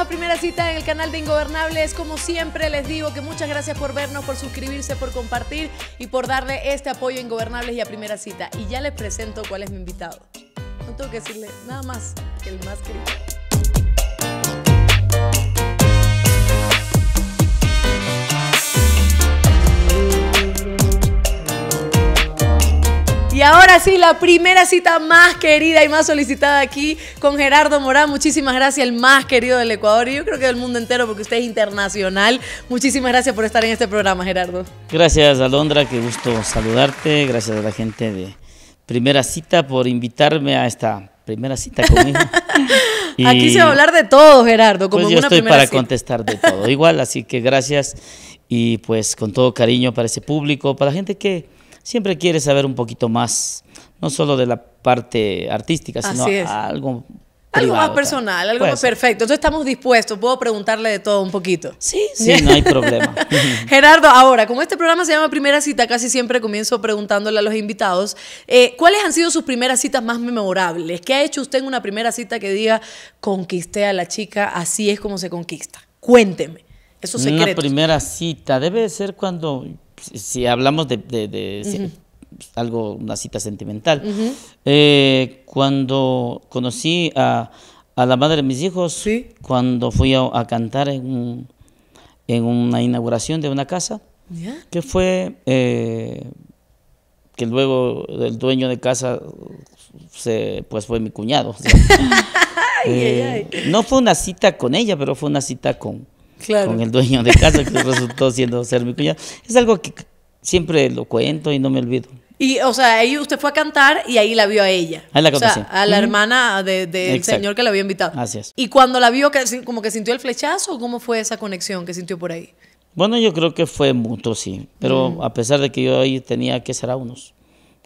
a Primera Cita en el canal de Ingobernables. Como siempre les digo que muchas gracias por vernos, por suscribirse, por compartir y por darle este apoyo a Ingobernables y a Primera Cita. Y ya les presento cuál es mi invitado. No tengo que decirle nada más que el más querido. Y ahora sí, la primera cita más querida y más solicitada aquí con Gerardo Morán. Muchísimas gracias, el más querido del Ecuador y yo creo que del mundo entero porque usted es internacional. Muchísimas gracias por estar en este programa, Gerardo. Gracias, Alondra. Qué gusto saludarte. Gracias a la gente de Primera Cita por invitarme a esta primera cita conmigo. Aquí se va a hablar de todo, Gerardo. Como pues yo estoy para contestar de todo. Igual, así que gracias y pues con todo cariño para ese público, para la gente que siempre quiere saber un poquito más, no solo de la parte artística, sino algo algo más personal, algo más perfecto. Entonces estamos dispuestos, puedo preguntarle de todo un poquito. Sí, sí, no hay problema. Gerardo, ahora, como este programa se llama Primera Cita, casi siempre comienzo preguntándole a los invitados, eh, ¿cuáles han sido sus primeras citas más memorables? ¿Qué ha hecho usted en una primera cita que diga, conquisté a la chica, así es como se conquista? Cuénteme, eso secretos. Una primera cita debe ser cuando si hablamos de, algo, una cita sentimental, eh, cuando conocí a, la madre de mis hijos, cuando fui a, cantar en, en, una inauguración de una casa, que fue eh, que luego el dueño de casa se, pues fue mi cuñado. no eh, fue una cita con ella, pero fue una cita con, con el dueño de casa, que resultó siendo ser mi cuñado. Es algo que siempre lo cuento y no me olvido. Y, o sea, ahí usted fue a cantar y ahí la vio a ella. Ahí la o a la hermana del señor que la había invitado. gracias Y cuando la vio, como que sintió el flechazo, ¿cómo fue esa conexión que sintió por ahí? Bueno, yo creo que fue mutuo, sí. Pero a pesar de que yo ahí tenía que ser unos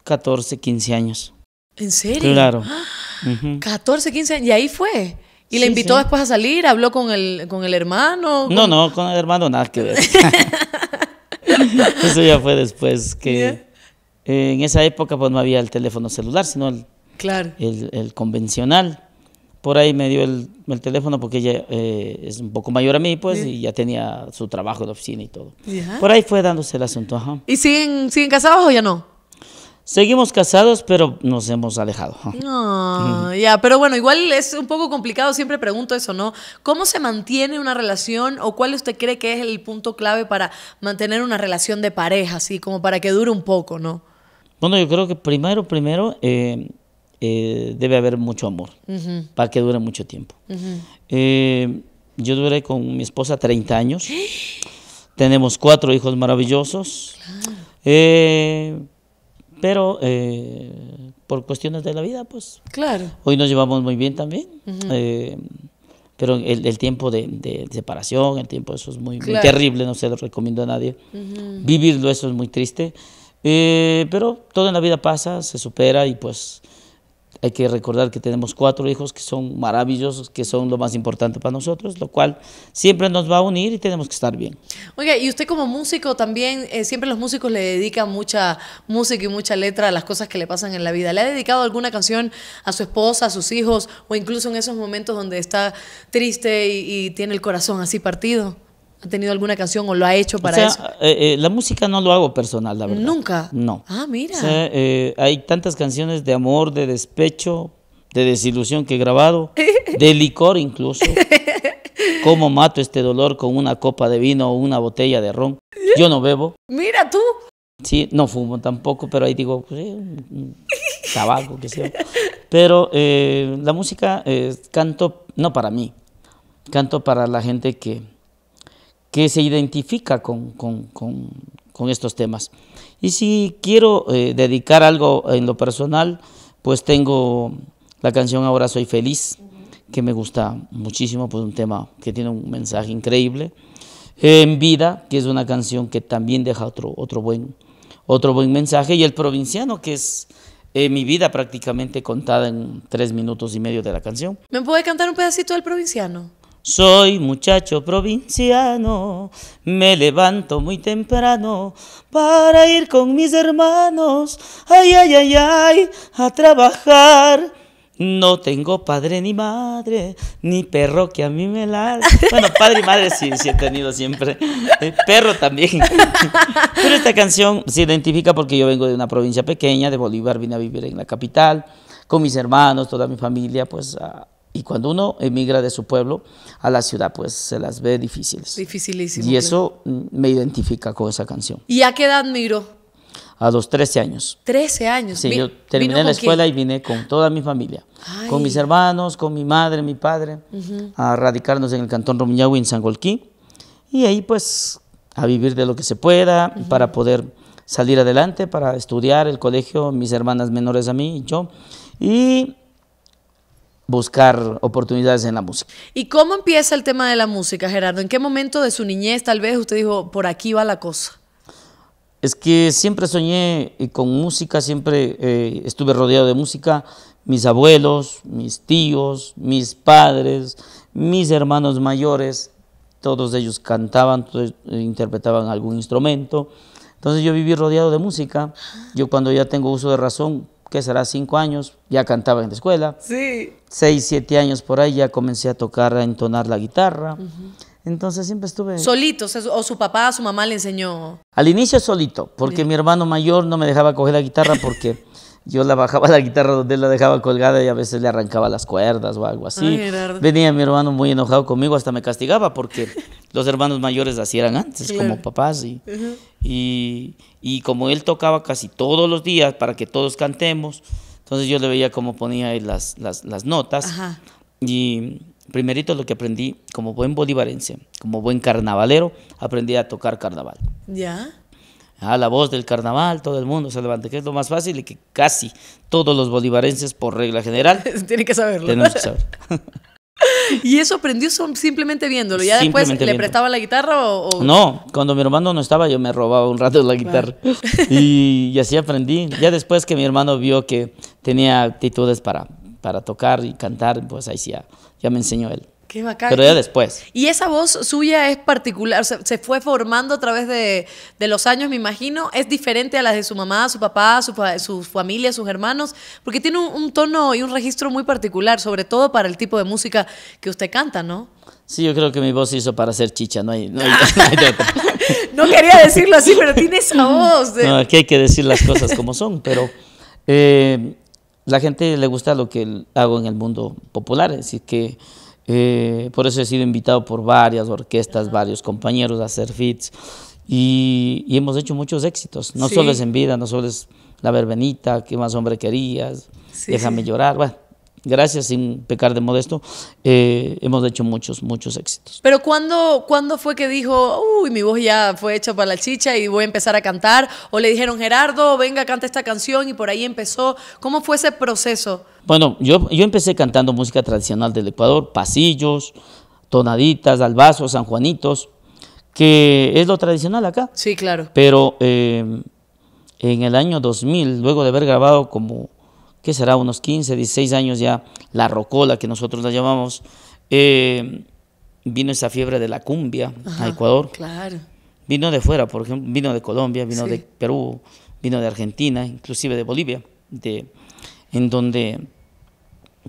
14, 15 años. ¿En serio? Claro. 14, ¡Ah! 15 años. ¿Y ahí fue? ¿Y le invitó después a salir? ¿Habló con el, con el hermano? No, no, con el hermano nada que ver. Eso ya fue después que en esa época pues no había el teléfono celular, sino el, claro. el, el convencional. Por ahí me dio el, el teléfono porque ella eh, es un poco mayor a mí, pues, y ya tenía su trabajo en la oficina y todo. Por ahí fue dándose el asunto, ¿Y siguen, siguen casados o ya no? Seguimos casados, pero nos hemos alejado. No, ya, pero bueno, igual es un poco complicado, siempre pregunto eso, ¿no? ¿Cómo se mantiene una relación o cuál usted cree que es el punto clave para mantener una relación de pareja, así como para que dure un poco, ¿no? Bueno, yo creo que primero, primero, eh, eh, debe haber mucho amor para que dure mucho tiempo. Eh, yo duré con mi esposa 30 años, tenemos cuatro hijos maravillosos. Claro pero eh, por cuestiones de la vida, pues. Claro. Hoy nos llevamos muy bien también. Eh, pero el, tiempo de, separación, el tiempo, eso es muy, terrible, no se lo recomiendo a nadie. Vivirlo, eso es muy triste. Eh, pero todo en la vida pasa, se supera y pues hay que recordar que tenemos cuatro hijos que son maravillosos, que son lo más importante para nosotros, lo cual siempre nos va a unir y tenemos que estar bien. Oiga, y usted como músico también, eh, siempre los músicos le dedican mucha música y mucha letra a las cosas que le pasan en la vida. ¿Le ha dedicado alguna canción a su esposa, a sus hijos o incluso en esos momentos donde está triste y, y tiene el corazón así partido? ¿Ha tenido alguna canción o lo ha hecho para eh, eh, la música no lo hago personal, la verdad. ¿Nunca? No. Ah, mira. Eh, hay tantas canciones de amor, de despecho, de desilusión que he grabado, de licor incluso. ¿Cómo mato este dolor con una copa de vino o una botella de ron? Yo no bebo. Mira tú. Sí, no fumo tampoco, pero ahí digo, pues, tabaco, qué sé yo. Pero la música canto no para mí, canto para la gente que, que se identifica con, estos temas. Y si quiero eh, dedicar algo en lo personal, pues tengo la canción Ahora Soy Feliz, que me gusta muchísimo, pues un tema que tiene un mensaje increíble. En Vida, que es una canción que también deja otro, otro, buen, otro buen mensaje. Y El Provinciano, que es eh, mi vida prácticamente contada en tres minutos y medio de la canción. ¿Me puede cantar un pedacito del Provinciano? Soy muchacho provinciano, me levanto muy temprano para ir con mis hermanos, ay, ay, ay, ay, a trabajar. No tengo padre ni madre, ni perro que a mí me la... Bueno, padre y madre sí, he tenido siempre. Eh, perro también. Pero esta canción se identifica porque yo vengo de una provincia pequeña, de Bolívar, vine a vivir en la capital, con mis hermanos, toda mi familia, pues a, y cuando uno emigra de su pueblo a la ciudad, pues se las ve difíciles. Dificilísimo. Y eso mm, me identifica con esa canción. ¿Y a qué edad migró? A los 13 años. 13 años. Sí, yo terminé la escuela y vine con toda mi familia. Con mis hermanos, con mi madre, mi padre, a radicarnos en el cantón Rumiñahui, en Sangolquí. Y ahí pues a vivir de lo que se pueda para poder salir adelante, para estudiar el colegio, mis hermanas menores a mí y yo. Y buscar oportunidades en la música. ¿Y cómo empieza el tema de la música, Gerardo? ¿En qué momento de su niñez tal vez usted dijo, por aquí va la cosa? Es que siempre soñé eh, con música, siempre eh, estuve rodeado de música. Mis abuelos, mis tíos, mis padres, mis hermanos mayores, todos ellos cantaban, interpretaban algún instrumento. Entonces yo viví rodeado de música. Yo cuando ya tengo uso de razón ¿Qué será cinco años, ya cantaba en la escuela. Sí. Seis, siete años por ahí ya comencé a tocar, a entonar la guitarra. Entonces siempre estuve... Solito, o, su papá, su mamá le enseñó. Al inicio solito, porque mi hermano mayor no me dejaba coger la guitarra porque yo la bajaba la guitarra donde él la dejaba colgada y a veces le arrancaba las cuerdas o algo así. Ay, Venía mi hermano muy enojado conmigo, hasta me castigaba porque los hermanos mayores así eran antes, como papás. Y, y, y como él tocaba casi todos los días para que todos cantemos, entonces yo le veía cómo ponía ahí las, las, notas. Y primerito lo que aprendí como buen bolivarense, como buen carnavalero, aprendí a tocar carnaval. ¿Ya? A la voz del carnaval, todo el mundo se levanta, que es lo más fácil y que casi todos los bolivarenses, por regla general, tienen que que saberlo. y eso aprendió simplemente viéndolo. Ya después le prestaba la guitarra o, No, cuando mi hermano no estaba yo me robaba un rato la guitarra. Y, así aprendí. Ya después que mi hermano vio que tenía actitudes para, para tocar y cantar, pues ahí sí ya me enseñó él. Qué bacán. Pero ya después. Y esa voz suya es particular, se fue formando a través de, los años, me imagino. Es diferente a las de su mamá, su papá, su, familia, sus hermanos, porque tiene un, tono y un registro muy particular, sobre todo para el tipo de música que usted canta, ¿no? Sí, yo creo que mi voz se hizo para ser chicha, no hay, no, no, no quería decirlo así, pero tiene esa voz. No, aquí hay que decir las cosas como son, pero. Eh, la gente le gusta lo que hago en el mundo popular, así que eh, por eso he sido invitado por varias orquestas, varios compañeros a hacer fits y, hemos hecho muchos éxitos. No solo es en vida, no solo es La Verbenita, ¿Qué más hombre querías? Déjame llorar. Bueno, gracias, sin pecar de modesto, eh, hemos hecho muchos, muchos éxitos. Pero ¿cuándo, fue que dijo, uy, mi voz ya fue hecha para la chicha y voy a empezar a cantar? ¿O le dijeron, Gerardo, venga, canta esta canción y por ahí empezó? ¿Cómo fue ese proceso? Bueno, yo, yo empecé cantando música tradicional del Ecuador, pasillos, tonaditas, albazos, sanjuanitos, que es lo tradicional acá. Sí, claro. Pero eh, en el año 2000, luego de haber grabado como que será unos 15, 16 años ya, la rocola que nosotros la llamamos, eh, vino esa fiebre de la cumbia a Ecuador. Vino de fuera, por ejemplo, vino de Colombia, vino de Perú, vino de Argentina, inclusive de Bolivia, de, en donde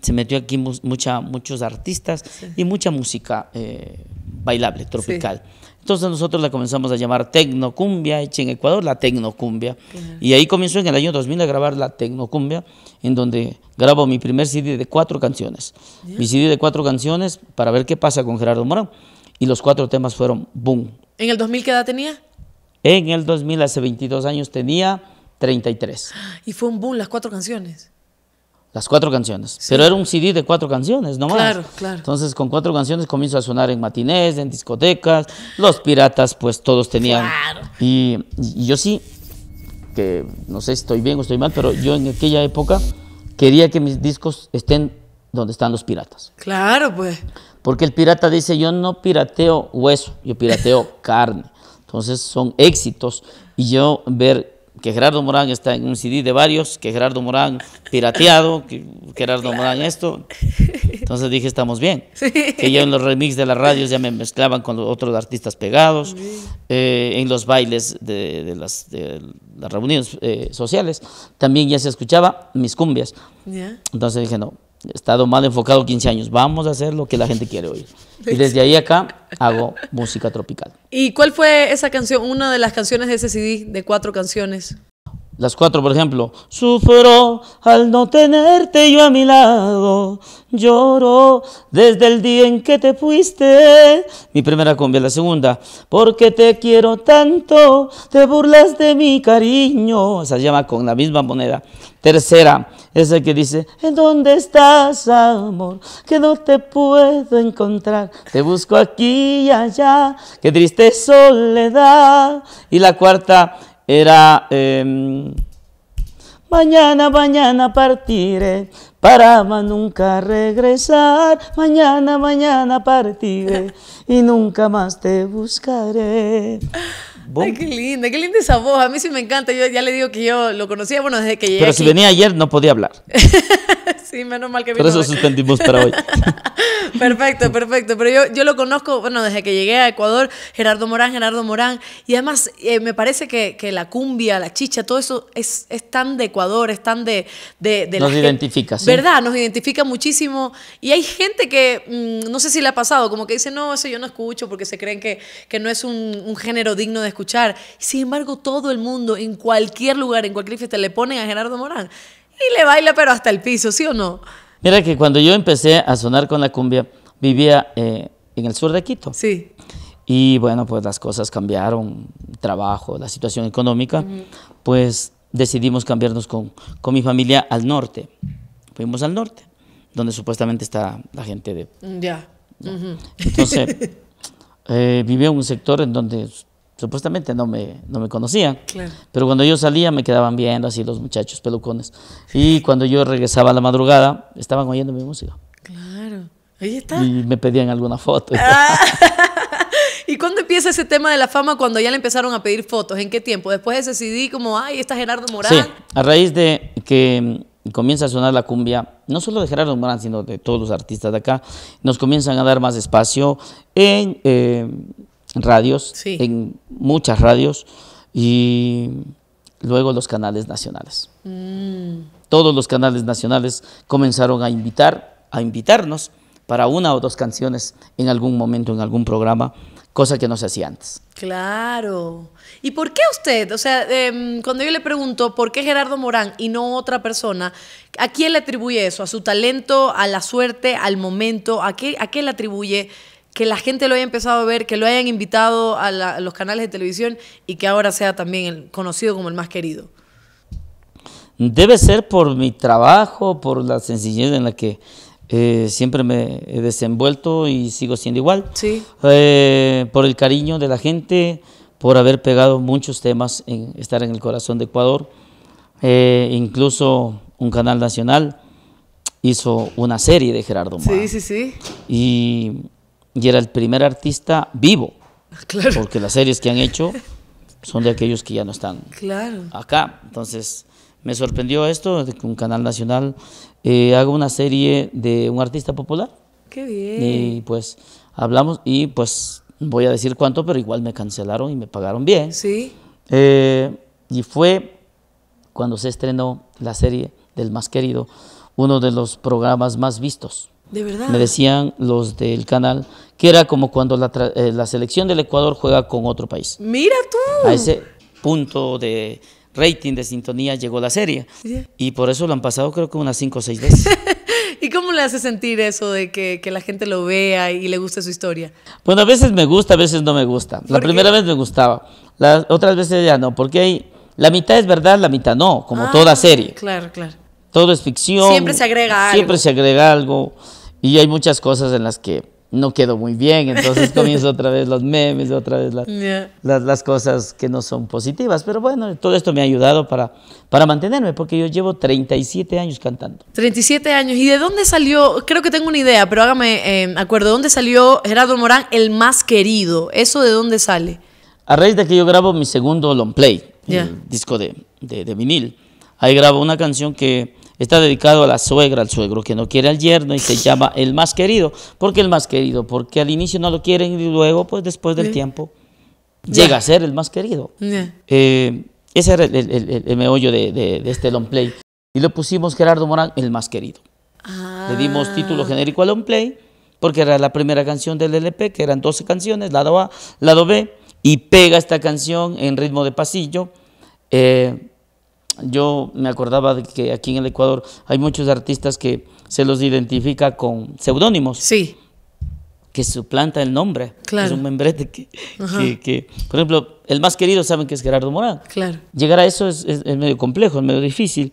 se metió aquí mucha, muchos artistas y mucha música eh, bailable, tropical. Entonces nosotros la comenzamos a llamar Tecnocumbia, hecha en Ecuador, la Tecnocumbia. Y ahí comenzó en el año 2000 a grabar la Tecnocumbia, en donde grabo mi primer CD de cuatro canciones. Mi CD de cuatro canciones para ver qué pasa con Gerardo Morán. Y los cuatro temas fueron boom. ¿En el 2000 qué edad tenía? En el 2000, hace 22 años, tenía 33. Y fue un boom las cuatro canciones. Las cuatro canciones. Pero era un CD de cuatro canciones, ¿no? Claro, claro. Entonces, con cuatro canciones comienzo a sonar en matines, en discotecas. Los piratas, pues todos tenían. Claro. Y, y, yo sí, que no sé si estoy bien o estoy mal, pero yo en aquella época quería que mis discos estén donde están los piratas. Claro, pues. Porque el pirata dice: Yo no pirateo hueso, yo pirateo carne. Entonces, son éxitos. Y yo ver que Gerardo Morán está en un CD de varios, que Gerardo Morán pirateado, que Gerardo Morán esto. Entonces dije, estamos bien. Que ya en los remix de las radios ya me mezclaban con otros artistas pegados, eh, en los bailes de, las, las, reuniones eh, sociales, también ya se escuchaba mis cumbias. Entonces dije, no, he estado mal enfocado 15 años. Vamos a hacer lo que la gente quiere oír. Y desde ahí acá hago música tropical. ¿Y cuál fue esa canción, una de las canciones de ese CD de cuatro canciones? Las cuatro, por ejemplo. Sufro al no tenerte yo a mi lado. Lloro desde el día en que te fuiste. Mi primera cumbia. La segunda. Porque te quiero tanto. Te burlas de mi cariño. Esa se llama con la misma moneda. Tercera. Esa que dice, ¿en dónde estás, amor? Que no te puedo encontrar. Te busco aquí y allá, qué triste soledad. Y la cuarta era, em, mañana, mañana partiré, para nunca regresar. Mañana, mañana partiré y nunca más te buscaré. Ay, qué linda, qué linda esa voz. A mí sí me encanta. Yo ya le digo que yo lo conocía, bueno, desde que llegué. Pero si venía ayer no podía hablar. sí, menos mal que vino. Por eso suspendimos para hoy. perfecto, perfecto. Pero yo, lo conozco, bueno, desde que llegué a Ecuador, Gerardo Morán, Gerardo Morán. Y además, eh, me parece que, la cumbia, la chicha, todo eso es, es tan de Ecuador, es tan de. de, de nos identifica, ¿Verdad? Nos identifica muchísimo. Y hay gente que, mm, no sé si le ha pasado, como que dice, no, eso yo no escucho porque se creen que, que no es un, un género digno de escuchar. Sin embargo, todo el mundo, en cualquier lugar, en cualquier fiesta, le ponen a Gerardo Morán. Y le baila pero hasta el piso, ¿sí o no? Mira que cuando yo empecé a sonar con la cumbia, vivía eh, en el sur de Quito. Sí. Y bueno, pues las cosas cambiaron, trabajo, la situación económica, pues decidimos cambiarnos con, mi familia al norte. Fuimos al norte, donde supuestamente está la gente de... Ya. Entonces, eh, vivía en un sector en donde supuestamente no me, no me conocían. Pero cuando yo salía me quedaban viendo así los muchachos pelucones. Y cuando yo regresaba a la madrugada, estaban oyendo mi música. Claro. Ahí está. Y me pedían alguna foto. Ah. ¿Y cuándo empieza ese tema de la fama? Cuando ya le empezaron a pedir fotos. ¿En qué tiempo? Después de ese CD, como, ay, está Gerardo Morán. Sí, a raíz de que mm, comienza a sonar la cumbia, no solo de Gerardo Morán, sino de todos los artistas de acá, nos comienzan a dar más espacio en... Eh, radios, en muchas radios y luego los canales nacionales. Mm. Todos los canales nacionales comenzaron a invitar, a invitarnos para una o dos canciones en algún momento, en algún programa, cosa que no se hacía antes. Claro. ¿Y por qué usted? O sea, em, cuando yo le pregunto por qué Gerardo Morán y no otra persona, ¿a quién le atribuye eso? ¿A su talento, a la suerte, al momento? ¿A qué, a qué le atribuye que la gente lo haya empezado a ver, que lo hayan invitado a, los canales de televisión y que ahora sea también el, conocido como el más querido? Debe ser por mi trabajo, por la sencillez en la que eh, siempre me he desenvuelto y sigo siendo igual. Sí. Eh, por el cariño de la gente, por haber pegado muchos temas, en estar en el corazón de Ecuador. Eh, incluso un canal nacional hizo una serie de Gerardo Sí, sí, sí. Y y era el primer artista vivo. Ah, claro. Porque las series que han hecho son de aquellos que ya no están claro. acá. Entonces, me sorprendió esto, de que un canal nacional eh, haga una serie de un artista popular. Qué bien. Y pues hablamos y pues voy a decir cuánto, pero igual me cancelaron y me pagaron bien. Sí. Eh, y fue cuando se estrenó la serie del más querido, uno de los programas más vistos ¿De verdad? Me decían los del canal que era como cuando eh, la, selección del Ecuador juega con otro país. Mira tú. A ese punto de rating, de sintonía, llegó la serie. Y por eso lo han pasado creo que unas cinco o seis veces. ¿Y cómo le hace sentir eso de que, la gente lo vea y le guste su historia? Bueno, a veces me gusta, a veces no me gusta. La primera vez me gustaba, las otras veces ya no, porque hay, la mitad es verdad, la mitad no, como ah, toda serie. Claro, claro. Todo es ficción. Siempre se agrega algo. Siempre se agrega algo. Y hay muchas cosas en las que no quedo muy bien, entonces comienzo otra vez los memes, otra vez las, cosas que no son positivas. Pero bueno, todo esto me ha ayudado para, para mantenerme, porque yo llevo 37 años cantando. 37 años. ¿Y de dónde salió? Creo que tengo una idea, pero hágame eh, acuerdo. ¿Dónde salió Gerardo Morán el más querido? ¿Eso de dónde sale? A raíz de que yo grabo mi segundo long play, disco de, de vinil. Ahí grabo una canción que Está dedicado a la suegra, al suegro que no quiere al yerno y se llama el más querido. ¿Por qué el más querido? Porque al inicio no lo quieren y luego, pues después del tiempo, llega a ser el más querido. Eh, ese era el, meollo de, este long play. Y lo pusimos Gerardo Morán, el más querido. Le dimos ah. título genérico al long play porque era la primera canción del LP, que eran 12 canciones, lado A, lado B, y pega esta canción en ritmo de pasillo. Eh, yo me acordaba de que aquí en el Ecuador hay muchos artistas que se los identifica con seudónimos. Sí. Que suplanta el nombre. Claro. Es un membrete que, por ejemplo, el más querido saben que es Gerardo Morán. Claro. Llegar a eso es medio complejo, es medio difícil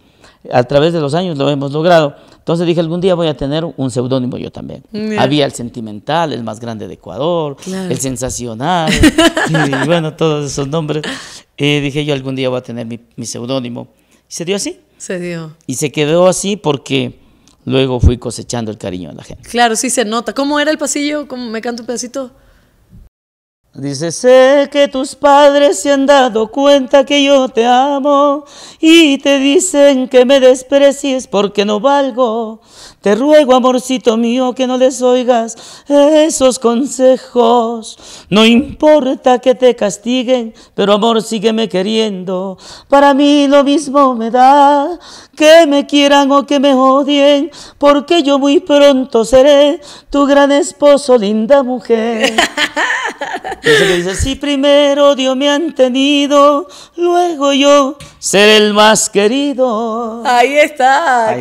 a través de los años lo hemos logrado. Entonces dije, algún día voy a tener un seudónimo yo también. Había el sentimental, el más grande de Ecuador, el sensacional, y, bueno, todos esos nombres. dije, yo algún día voy a tener mi, seudónimo. Y se dio así. Se dio. Y se quedó así porque luego fui cosechando el cariño de la gente. Claro, sí se nota. ¿Cómo era el pasillo? ¿Cómo me canto un pedacito? Dice, sé que tus padres se han dado cuenta que yo te amo y te dicen que me desprecies porque no valgo. Te ruego, amorcito mío, que no les oigas esos consejos. No importa que te castiguen, pero amor, sígueme queriendo. Para mí lo mismo me da que me quieran o que me odien, porque yo muy pronto seré tu gran esposo, linda mujer. Y le dice, si primero Dios me ha tenido, luego yo seré el más querido. Ahí está,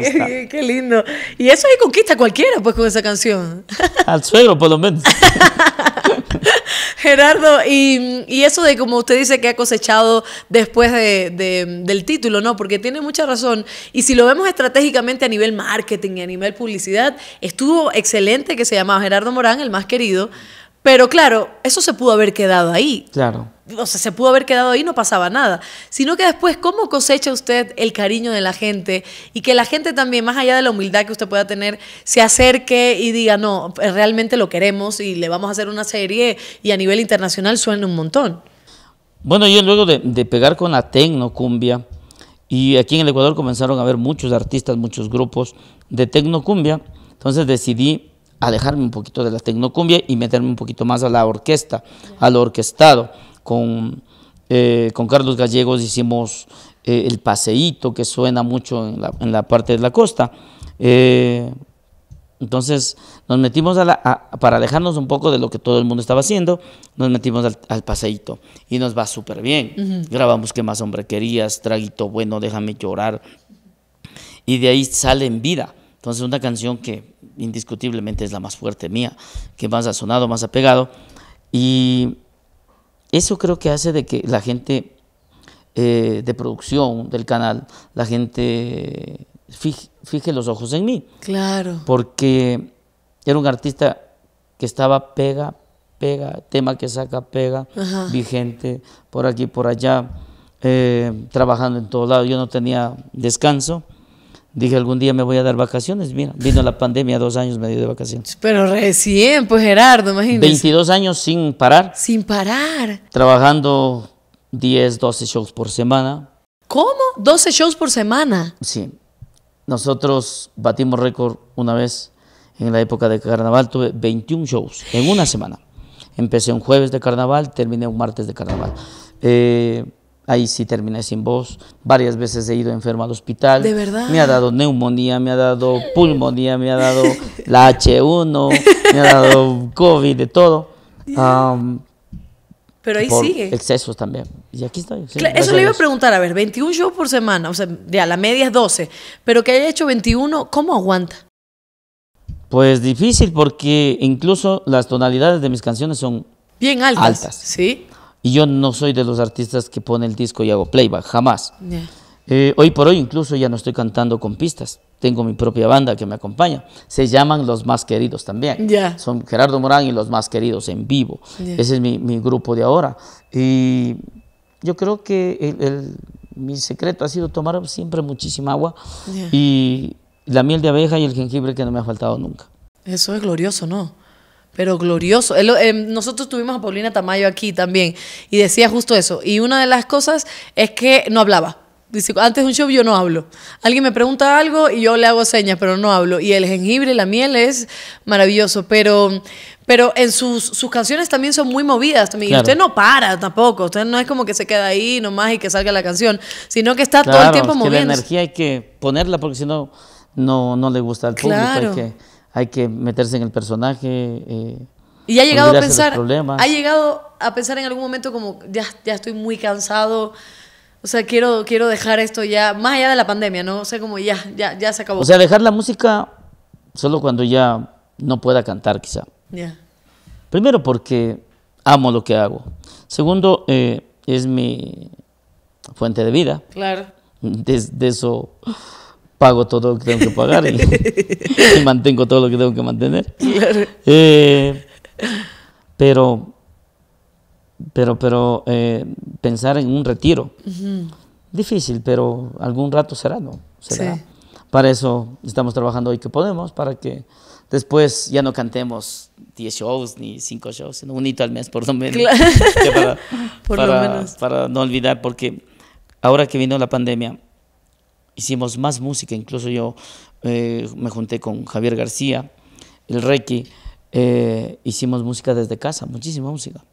Qué, lindo eso es conquista cualquiera, pues, con esa canción. Al suegro, por lo menos. Gerardo, y, y, eso de como usted dice que ha cosechado después de, de, del título, ¿no? Porque tiene mucha razón. Y si lo vemos estratégicamente a nivel marketing y a nivel publicidad, estuvo excelente que se llamaba Gerardo Morán, el más querido, pero claro, eso se pudo haber quedado ahí. Claro. O sea, se pudo haber quedado ahí, no pasaba nada. Sino que después, ¿cómo cosecha usted el cariño de la gente? Y que la gente también, más allá de la humildad que usted pueda tener, se acerque y diga, no, pues, realmente lo queremos y le vamos a hacer una serie y a nivel internacional suena un montón. Bueno, yo luego de, de pegar con la tecno cumbia y aquí en el Ecuador comenzaron a haber muchos artistas, muchos grupos de tecno cumbia, entonces decidí alejarme un poquito de la tecnocumbia y meterme un poquito más a la orquesta, a lo orquestado. Con, eh, con Carlos Gallegos hicimos eh, el paseíto que suena mucho en la, parte de la costa. Eh, entonces nos metimos a para alejarnos un poco de lo que todo el mundo estaba haciendo, nos metimos al, paseíto y nos va súper bien. Grabamos que más hombre querías, traguito bueno, déjame llorar. Y de ahí sale en vida. Entonces una canción que indiscutiblemente es la más fuerte mía, que más ha sonado, más ha pegado. Y eso creo que hace de que la gente eh, de producción del canal, la gente fije, los ojos en mí. Claro. Porque era un artista que estaba pega, pega, tema que saca, pega, vigente, por aquí, por allá, eh, trabajando en todo lado. Yo no tenía descanso. Dije, algún día me voy a dar vacaciones. Mira, vino la pandemia, dos años me dio de vacaciones. Pero recién, pues Gerardo, imagínese. 22 años sin parar. Sin parar. Trabajando 10, 12 shows por semana. ¿Cómo? ¿12 shows por semana? Sí. Nosotros batimos récord una vez en la época de carnaval. Tuve 21 shows en una semana. Empecé un jueves de carnaval, terminé un martes de carnaval. Eh, ahí sí terminé sin voz. Varias veces he ido enfermo al hospital. De verdad. Me ha dado neumonía, me ha dado pulmonía, me ha dado la H1, me ha dado COVID, de todo. pero ahí por sigue. Excesos también. Y aquí estoy. eso le iba a preguntar, a ver, 21 shows por semana, o sea, ya la media es 12, pero que haya hecho 21, ¿cómo aguanta? Pues difícil porque incluso las tonalidades de mis canciones son Bien altas. altas. Sí. Y yo no soy de los artistas que pone el disco y hago playback, jamás. Eh, hoy por hoy incluso ya no estoy cantando con pistas. Tengo mi propia banda que me acompaña. Se llaman Los Más Queridos también. Son Gerardo Morán y Los Más Queridos en vivo. Ese es mi, grupo de ahora. Y yo creo que mi secreto ha sido tomar siempre muchísima agua y la miel de abeja y el jengibre que no me ha faltado nunca. Eso es glorioso, ¿no? Pero glorioso. Em, nosotros tuvimos a Paulina Tamayo aquí también y decía justo eso. Y una de las cosas es que no hablaba. Dice, antes de un show yo no hablo. Alguien me pregunta algo y yo le hago señas, pero no hablo. Y el jengibre, la miel es maravilloso. Pero, pero en sus, canciones también son muy movidas. usted no para tampoco. Usted no es como que se queda ahí nomás y que salga la canción, sino que está todo el tiempo moviendo. La energía hay que ponerla porque si no, no, le gusta al público. Claro hay que meterse en el personaje. Eh, y ha llegado a pensar, ha llegado a pensar en algún momento como, ya, ya estoy muy cansado, o sea, quiero, quiero dejar esto ya, más allá de la pandemia, ¿no? O sea, como ya, ya, ya se acabó. O sea, dejar la música solo cuando ya no pueda cantar quizá. Ya. Primero porque amo lo que hago. Segundo, eh, es mi fuente de vida. Claro. Desde de eso pago todo lo que tengo que pagar y, mantengo todo lo que tengo que mantener. Eh, pero, pero, pero eh, pensar en un retiro, difícil, pero algún rato será, ¿no? Para eso estamos trabajando hoy que podemos, para que después ya no cantemos 10 shows ni 5 shows, sino un hito al mes por lo menos. lo menos. Para no olvidar, porque ahora que vino la pandemia, hicimos más música, incluso yo eh, me junté con Javier García, el Reiki, eh, hicimos música desde casa, muchísima música.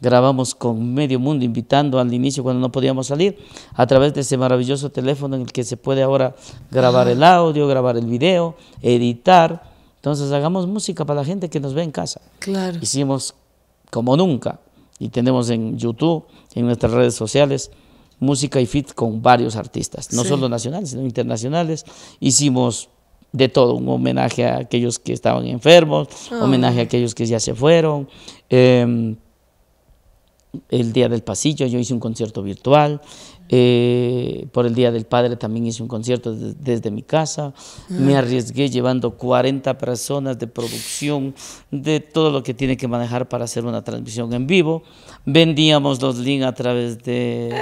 Grabamos con medio mundo, invitando al inicio cuando no podíamos salir, a través de ese maravilloso teléfono en el que se puede ahora grabar el audio, grabar el video, editar. Entonces hagamos música para la gente que nos ve en casa. Claro. Hicimos como nunca y tenemos en YouTube, en nuestras redes sociales, música y fit con varios artistas, no solo nacionales, sino internacionales. Hicimos de todo, un homenaje a aquellos que estaban enfermos, homenaje a aquellos que ya se fueron. Em, el Día del Pasillo yo hice un concierto virtual, eh, por el Día del Padre también hice un concierto desde mi casa, mm. me arriesgué llevando 40 personas de producción, de todo lo que tiene que manejar para hacer una transmisión en vivo, vendíamos los links a través de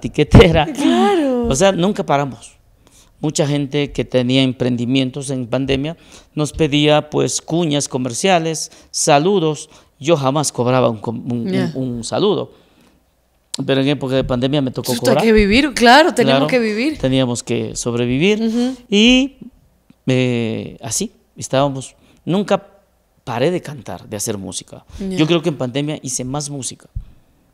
tiquetera. Claro. O sea, nunca paramos. Mucha gente que tenía emprendimientos en pandemia nos pedía pues cuñas comerciales, saludos. Yo jamás cobraba un, saludo. Pero en época de pandemia me tocó cobrar. que vivir, claro, teníamos que vivir. Teníamos que sobrevivir. Y eh, así estábamos. Nunca paré de cantar, de hacer música. Yo creo que en pandemia hice más música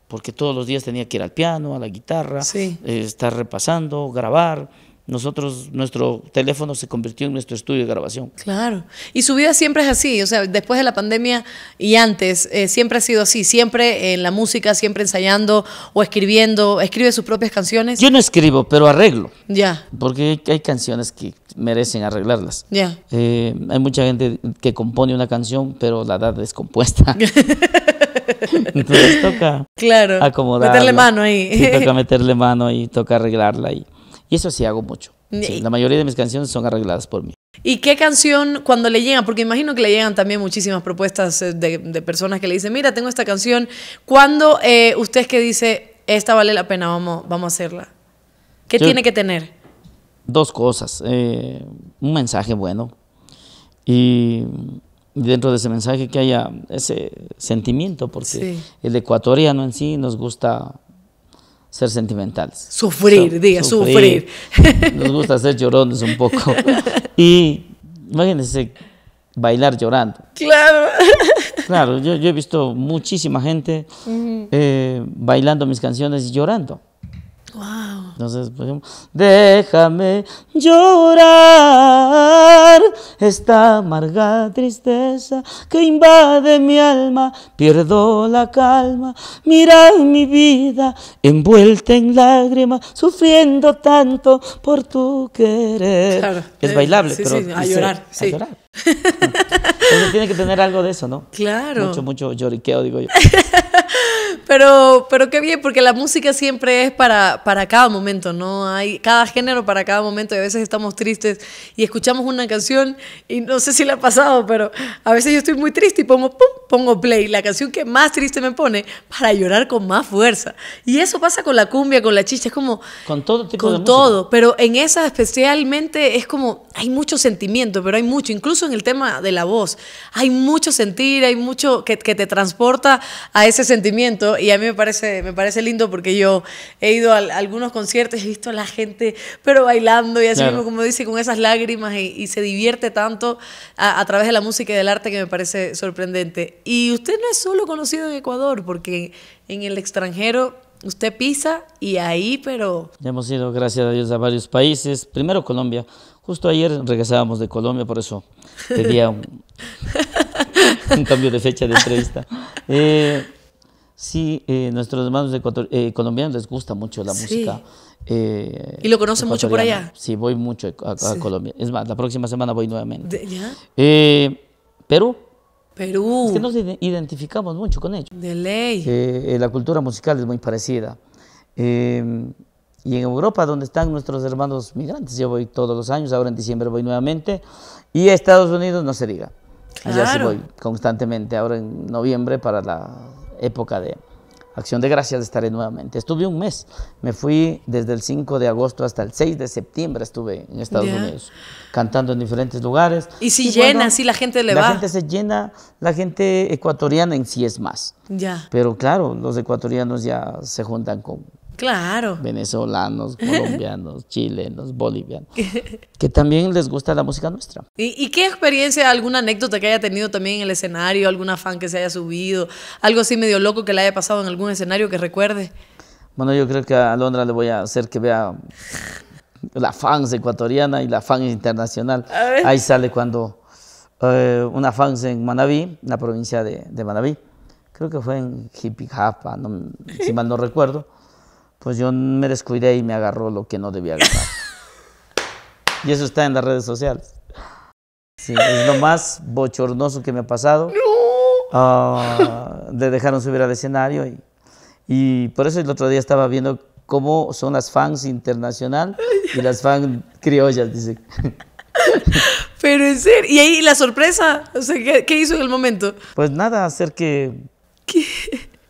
porque todos los días tenía que ir al piano, a la guitarra, eh, estar repasando, grabar. Nosotros, nuestro teléfono se convirtió en nuestro estudio de grabación. Claro. Y su vida siempre es así, o sea, después de la pandemia y antes, eh, siempre ha sido así, siempre en la música, siempre ensayando o escribiendo. ¿Escribe sus propias canciones? Yo no escribo, pero arreglo. Ya. Porque hay, canciones que merecen arreglarlas. Ya. Eh, hay mucha gente que compone una canción, pero la da descompuesta. Entonces toca claro, acomodarla. Meterle mano ahí. toca meterle mano ahí, toca arreglarla ahí. Y eso sí hago mucho. Sí, la mayoría de mis canciones son arregladas por mí. ¿Y qué canción cuando le llegan? Porque imagino que le llegan también muchísimas propuestas eh, de, personas que le dicen, mira, tengo esta canción. ¿Cuándo eh, usted es que dice, esta vale la pena, vamos, vamos a hacerla? ¿Qué tiene que tener? Dos cosas. Eh, un mensaje bueno y dentro de ese mensaje que haya ese sentimiento, porque el ecuatoriano en sí nos gusta ser sentimentales. Sufrir, diga, sufrir. Nos gusta ser llorones un poco. Y imagínense bailar llorando. Claro. Claro, yo, he visto muchísima gente eh, bailando mis canciones y llorando. Entonces, pues, déjame llorar esta amarga tristeza que invade mi alma, pierdo la calma, mira mi vida envuelta en lágrimas, sufriendo tanto por tu querer. Es bailable, pero a llorar. Ah tiene que tener algo de eso, ¿no? Claro. Mucho, mucho lloriqueo, digo yo. pero, pero qué bien, porque la música siempre es para, para cada momento, ¿no? Hay cada género para cada momento y a veces estamos tristes y escuchamos una canción y no sé si la ha pasado, pero a veces yo estoy muy triste y pongo, pum, pongo play, la canción que más triste me pone para llorar con más fuerza. Y eso pasa con la cumbia, con la chicha, es como... Con todo tipo con de... Con todo, pero en esa especialmente es como, hay mucho sentimiento, pero hay mucho, incluso en el tema de la voz hay mucho sentir, hay mucho que, te transporta a ese sentimiento y a mí me parece, me parece lindo porque yo he ido a, algunos conciertos, he visto a la gente, pero bailando y así como dice, con esas lágrimas y, se divierte tanto a, través de la música y del arte que me parece sorprendente. Y usted no es solo conocido en Ecuador, porque en el extranjero usted pisa y ahí, pero... hemos ido, gracias a Dios, a varios países. Primero Colombia, Justo ayer regresábamos de Colombia, por eso pedía un, cambio de fecha de entrevista. Eh, sí, eh, nuestros hermanos eh, colombianos les gusta mucho la música. ¿Y lo conocen mucho por allá? Sí, voy mucho a, Colombia. Es más, la próxima semana voy nuevamente. ¿Ya? Perú. Perú. Es que nos identificamos mucho con ellos. De ley. la cultura musical es muy parecida y en Europa, donde están nuestros hermanos migrantes. Yo voy todos los años, ahora en diciembre voy nuevamente, y a Estados Unidos no se diga. sí voy constantemente, ahora en noviembre para la época de Acción de Gracias estaré nuevamente. Estuve un mes, me fui desde el 5 de agosto hasta el 6 de septiembre estuve en Estados Unidos, cantando en diferentes lugares. Y si llena, si la gente le va. La gente se llena, la gente ecuatoriana en sí es más. Ya. Pero claro, los ecuatorianos ya se juntan con Claro. Venezolanos, colombianos, chilenos, bolivianos, que también les gusta la música nuestra. ¿Y, qué experiencia, alguna anécdota que haya tenido también en el escenario, alguna fan que se haya subido, algo así medio loco que le haya pasado en algún escenario que recuerde? Bueno, yo creo que a Londra le voy a hacer que vea la fans ecuatoriana y la fans internacional. Ahí sale cuando eh, una fans en Manabí, la provincia de, de Manabí, creo que fue en Jipijapa, no, si mal no recuerdo pues yo me descuidé y me agarró lo que no debía agarrar. y eso está en las redes sociales. es lo más bochornoso que me ha pasado. No. le ah, dejaron subir al escenario y, por eso el otro día estaba viendo cómo son las fans internacional y las fans criollas, dice. Pero en serio, y ahí la sorpresa, o sea, ¿qué, hizo en el momento? Pues nada, hacer que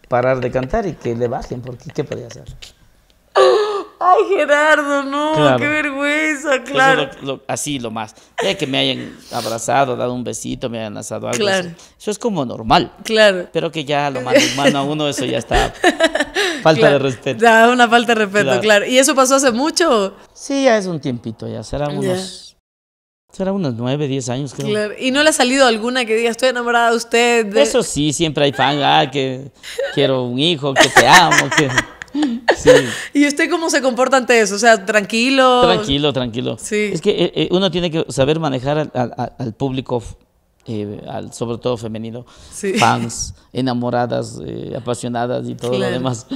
parar de cantar y que le bajen, porque ¿qué podía hacer? Gerardo, no, qué vergüenza, claro. así lo más. que me hayan abrazado, dado un besito, me hayan asado algo. Claro. Eso es como normal. Claro. Pero que ya lo más humano a uno, eso ya está. Falta de respeto. Ya, una falta de respeto, claro. ¿Y eso pasó hace mucho? Sí, ya es un tiempito, ya será unos. Será unos nueve, diez años, creo. Claro. ¿Y no le ha salido alguna que diga, estoy enamorada de usted? Eso sí, siempre hay fan, ah, que quiero un hijo, que te amo, que. ¿Y usted cómo se comporta ante eso? O sea, tranquilo. Tranquilo, tranquilo. Es que eh, eh, uno tiene que saber manejar al, público, eh, sobre todo femenino, fans, enamoradas, apasionadas y todo lo demás,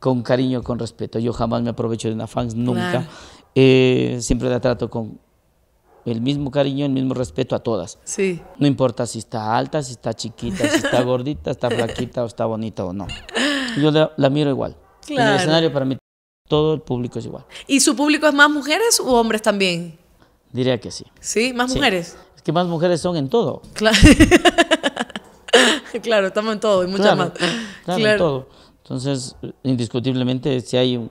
con cariño, con respeto. Yo jamás me aprovecho de una fans, nunca. siempre la trato con, el mismo cariño, el mismo respeto a todas. Sí. No importa si está alta, si está chiquita, si está gordita, está flaquita o está bonita o no. Yo la miro igual. En el escenario para mí todo el público es igual. ¿Y su público es más mujeres u hombres también? Diría que sí. ¿Sí? ¿Más mujeres? Es que más mujeres son en todo. Claro, claro estamos en todo y muchas más. Claro, en todo. Entonces, indiscutiblemente, si hay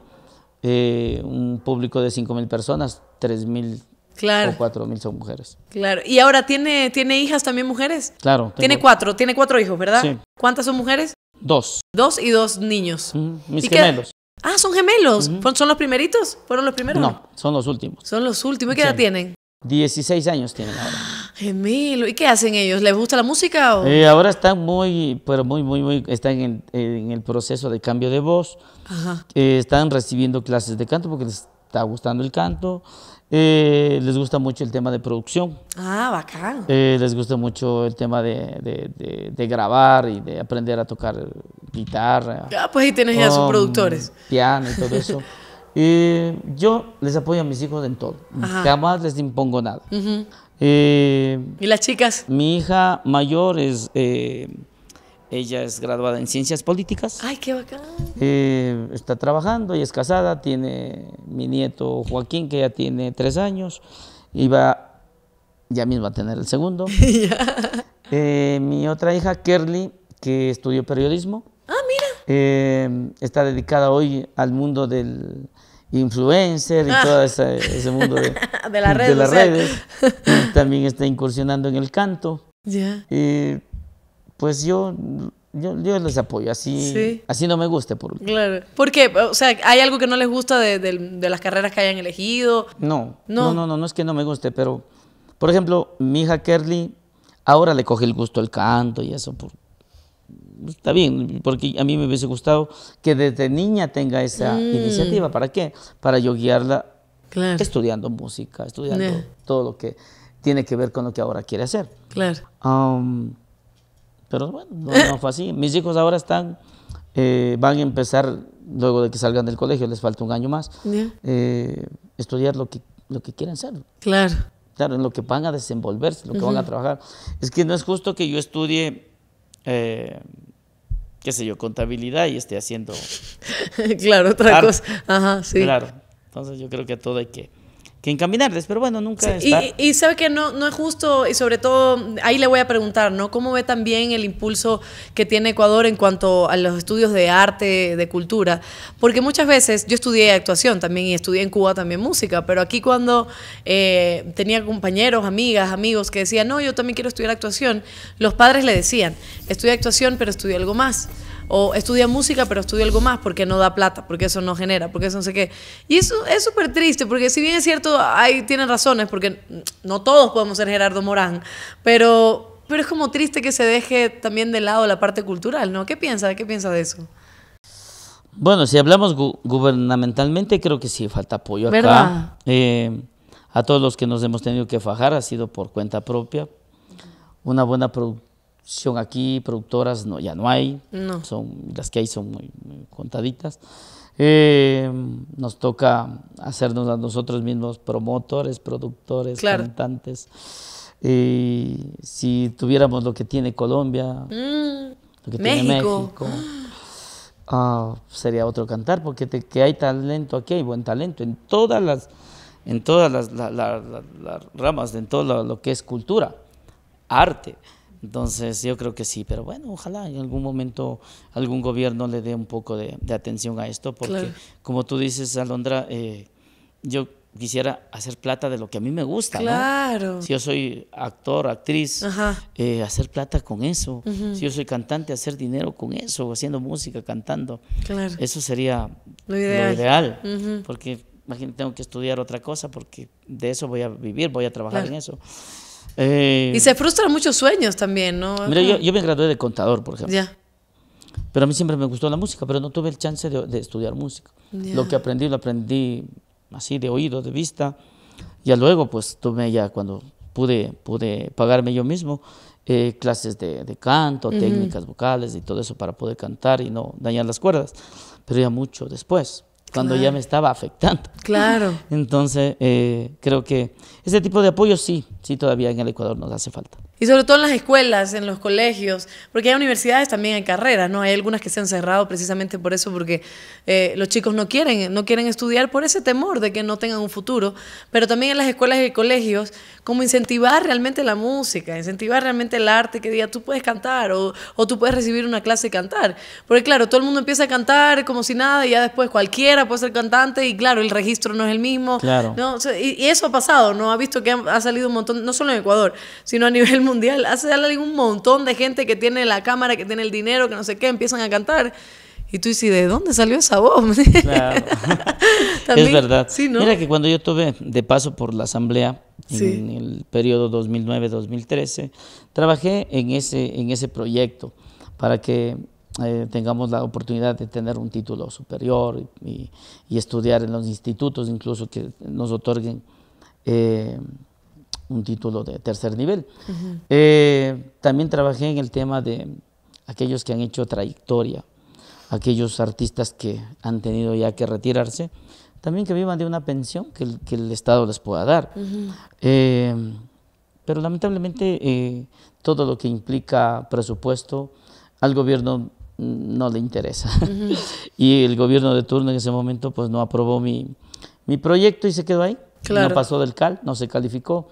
eh, un, público de 5.000 personas, 3.000 Claro. O 4.000 son mujeres. Claro. ¿Y ahora tiene, tiene hijas también mujeres? Claro. Tiene cuatro, tiene cuatro hijos, ¿verdad? ¿Cuántas son mujeres? Dos. Dos y dos niños. mis gemelos. Ah, son gemelos. ¿Son los primeritos? ¿Fueron los primeros? No, son los últimos. Son los últimos. ¿Y qué edad tienen? 16 años tienen ahora. Gemelo. ¿Y qué hacen ellos? ¿Les gusta la música? O? Eh, ahora están muy, pero muy, muy, muy, están en, el proceso de cambio de voz. Ajá. Eh, están recibiendo clases de canto porque les está gustando el canto. Eh, les gusta mucho el tema de producción. Ah, bacán. Eh, les gusta mucho el tema de, grabar y de aprender a tocar guitarra. Ah, pues ahí tienes ya sus productores. Piano y todo eso. Eh, yo les apoyo a mis hijos en todo. Jamás les impongo nada. ¿Y las chicas? Mi hija mayor es ella es graduada en ciencias políticas. ¡Ay, qué bacán! Eh, está trabajando y es casada. Tiene mi nieto Joaquín, que ya tiene tres años. Y va, ya mismo a tener el segundo. Eh, mi otra hija, Kerly, que estudió periodismo. ¡Ah, mira! Eh, está dedicada hoy al mundo del influencer y ah. todo ese, mundo de, las redes. También está incursionando en el canto. Ya pues yo yo, les apoyo, así, así no me guste. Por... Claro. Porque, o sea, ¿hay algo que no les gusta de, las carreras que hayan elegido? No, no, no, no, no, es que no me guste, pero, por ejemplo, mi hija Kerly ahora le coge el gusto al canto y eso. Está bien, porque a mí me hubiese gustado que desde niña tenga esa mm. iniciativa. ¿Para qué? Para yo guiarla estudiando música, estudiando todo lo que tiene que ver con lo que ahora quiere hacer. Claro. Pero bueno, no, fue así. Mis hijos ahora están, eh, van a empezar, luego de que salgan del colegio, les falta un año más, eh, estudiar lo que, lo que quieren ser. Claro. Claro, en lo que van a desenvolverse, lo que van a trabajar. Es que no es justo que yo estudie, eh, qué sé yo, contabilidad y esté haciendo... claro, otra cosa. Ajá, sí. Claro. Entonces yo creo que todo hay que que encaminarles, pero bueno, nunca. Y, sabe que no, no es justo, y sobre todo ahí le voy a preguntar, ¿no? ¿Cómo ve también el impulso que tiene Ecuador en cuanto a los estudios de arte, de cultura? Porque muchas veces yo estudié actuación también y estudié en Cuba también música, pero aquí cuando eh, tenía compañeros, amigas, amigos que decían, no, yo también quiero estudiar actuación, los padres le decían, estudia actuación, pero estudia algo más o estudia música pero estudia algo más porque no da plata, porque eso no genera, porque eso no sé qué. Y eso es súper triste, porque si bien es cierto, ahí tienen razones, porque no todos podemos ser Gerardo Morán, pero, pero es como triste que se deje también de lado la parte cultural, ¿no? ¿Qué piensa, qué piensa de eso? Bueno, si hablamos gubernamentalmente, creo que sí falta apoyo acá. Eh, a todos los que nos hemos tenido que fajar ha sido por cuenta propia. Una buena producción son aquí, productoras no, ya no hay, Son, las que hay son muy, contaditas. Eh, nos toca hacernos a nosotros mismos promotores, productores, cantantes. si tuviéramos lo que tiene Colombia, mm, lo que tiene México, ah, sería otro cantar, porque que hay talento aquí, hay buen talento en todas las, en todas las, ramas, en todo lo que es cultura, arte. Entonces yo creo que sí, pero bueno, ojalá en algún momento algún gobierno le dé un poco de, atención a esto, porque como tú dices, Alondra, eh, yo quisiera hacer plata de lo que a mí me gusta. Claro. Si yo soy actor, actriz, eh, hacer plata con eso. Si yo soy cantante, hacer dinero con eso, haciendo música, cantando. Claro. Eso sería lo ideal. Porque imagínate, tengo que estudiar otra cosa porque de eso voy a vivir, voy a trabajar en eso. Eh, y se frustran muchos sueños también, ¿no? Mira, yo, me gradué de contador, por ejemplo. Ya. Pero a mí siempre me gustó la música, pero no tuve el chance de, estudiar música. Lo que aprendí, lo aprendí así de oído, de vista. Ya luego, pues, tomé ya cuando pude, pude pagarme yo mismo eh, clases de, canto, técnicas vocales y todo eso para poder cantar y no dañar las cuerdas. Pero ya mucho después cuando ya me estaba afectando. Claro. Entonces, eh, creo que ese tipo de apoyo sí, sí todavía en el Ecuador nos hace falta. Y sobre todo en las escuelas, en los colegios, porque hay universidades también hay carreras, ¿no? Hay algunas que se han cerrado precisamente por eso, porque eh, los chicos no quieren, no quieren estudiar por ese temor de que no tengan un futuro, pero también en las escuelas y colegios, como incentivar realmente la música, incentivar realmente el arte, que diga, tú puedes cantar o, tú puedes recibir una clase de cantar. Porque claro, todo el mundo empieza a cantar como si nada y ya después cualquiera puede ser cantante y claro, el registro no es el mismo. Claro. ¿no? Y, eso ha pasado, ¿no? Ha visto que ha salido un montón no solo en Ecuador, sino a nivel mundial. Hace un montón de gente que tiene la cámara, que tiene el dinero, que no sé qué, empiezan a cantar. Y tú dices, ¿de dónde salió esa voz? Claro. es verdad. Mira que cuando yo tuve de paso por la asamblea en el periodo 2009-2013, trabajé en ese, en ese proyecto para que eh, tengamos la oportunidad de tener un título superior y, estudiar en los institutos, incluso que nos otorguen eh, un título de tercer nivel. Eh, también trabajé en el tema de aquellos que han hecho trayectoria, aquellos artistas que han tenido ya que retirarse, también que vivan de una pensión que el, Estado les pueda dar. Eh, pero lamentablemente eh, todo lo que implica presupuesto al gobierno no le interesa. y el gobierno de turno en ese momento pues no aprobó mi, proyecto y se quedó ahí. No pasó del CAL, no se calificó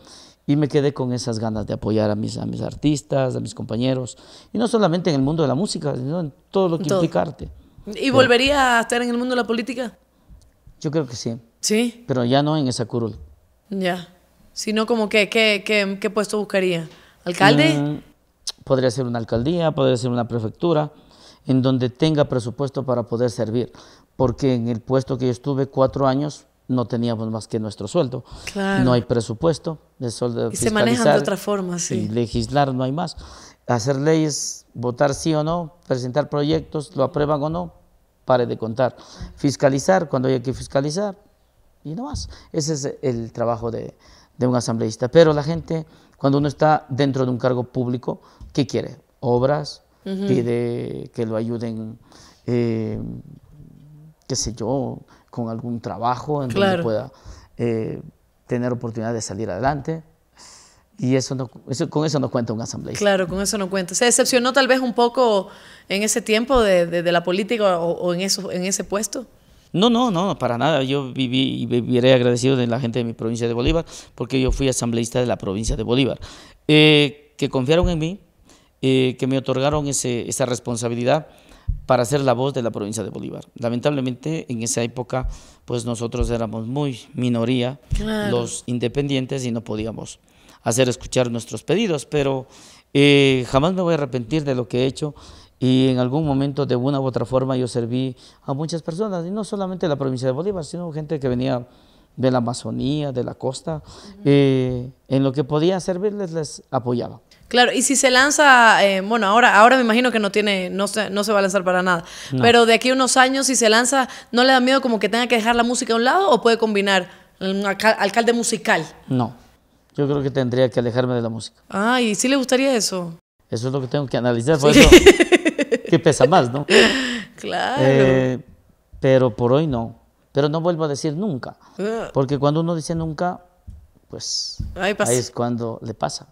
y me quedé con esas ganas de apoyar a mis, artistas, a mis compañeros, y no solamente en el mundo de la música, sino en todo lo que implicarte. implica arte. ¿Y volvería a estar en el mundo de la política? Yo creo que sí. ¿Sí? Pero ya no en esa curul. Ya. Sino como que, ¿qué, qué, qué puesto buscaría? ¿Alcalde? Mm, podría ser una alcaldía, podría ser una prefectura, en donde tenga presupuesto para poder servir. Porque en el puesto que yo estuve cuatro años, no teníamos más que nuestro sueldo. No hay presupuesto. de y se manejan de otra forma, sí. Y legislar no hay más. Hacer leyes, votar sí o no, presentar proyectos, lo aprueban o no, pare de contar. Fiscalizar cuando hay que fiscalizar y no más. Ese es el trabajo de, un asambleísta. Pero la gente, cuando uno está dentro de un cargo público, ¿qué quiere? Obras, pide que lo ayuden, eh, qué sé yo, con algún trabajo en donde pueda eh, tener oportunidad de salir adelante. Y eso, no, con eso no cuenta un asambleísta. Claro, con eso no cuenta. ¿Se decepcionó tal vez un poco en ese tiempo de, la política o, en, eso, en ese puesto? No, no, no, para nada. Yo viví y viviré agradecido de la gente de mi provincia de Bolívar, porque yo fui asambleísta de la provincia de Bolívar. Eh, que confiaron en mí, eh, que me otorgaron esa responsabilidad para ser la voz de la provincia de Bolívar. Lamentablemente en esa época pues nosotros éramos muy minoría los independientes y no podíamos hacer escuchar nuestros pedidos, pero eh, jamás me voy a arrepentir de lo que he hecho y en algún momento de una u otra forma yo serví a muchas personas, y no solamente la provincia de Bolívar, sino gente que venía de la Amazonía, de la costa, eh, en lo que podía servirles les apoyaba. Claro, y si se lanza, eh, bueno, ahora, ahora me imagino que no tiene, no se, no se va a lanzar para nada. Pero de aquí a unos años, si se lanza, ¿no le da miedo como que tenga que dejar la música a un lado o puede combinar un alcalde musical? No. Yo creo que tendría que alejarme de la música. Ah, ¿y sí le gustaría eso? Eso es lo que tengo que analizar, por eso ¿qué pesa más, ¿no? Claro. Eh, pero por hoy no. Pero no vuelvo a decir nunca. Ah. Porque cuando uno dice nunca, pues ahí, es cuando le pasa.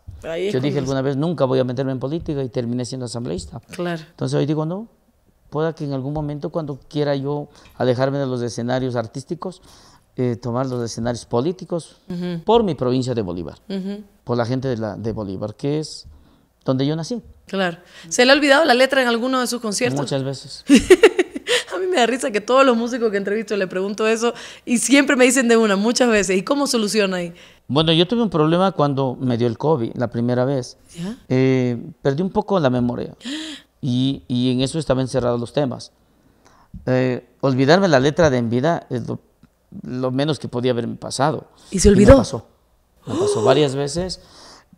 Yo dije alguna vez, nunca voy a meterme en política y terminé siendo asambleísta. Claro. Entonces hoy digo, no, pueda que en algún momento cuando quiera yo alejarme de los escenarios artísticos, eh, tomar los escenarios políticos por mi provincia de Bolívar, por la gente de, de, Bolívar, que es donde yo nací. Claro. ¿Se le ha olvidado la letra en alguno de sus conciertos? Muchas veces. A mí me da risa que todos los músicos que entrevisto le pregunto eso y siempre me dicen de una, muchas veces. ¿Y cómo soluciona ahí? Bueno, yo tuve un problema cuando me dio el COVID la primera vez. Eh, perdí un poco la memoria y, en eso estaban encerrados los temas. Eh, olvidarme la letra de En Vida es lo, menos que podía haberme pasado. ¿Y se olvidó? me pasó. Me pasó varias veces,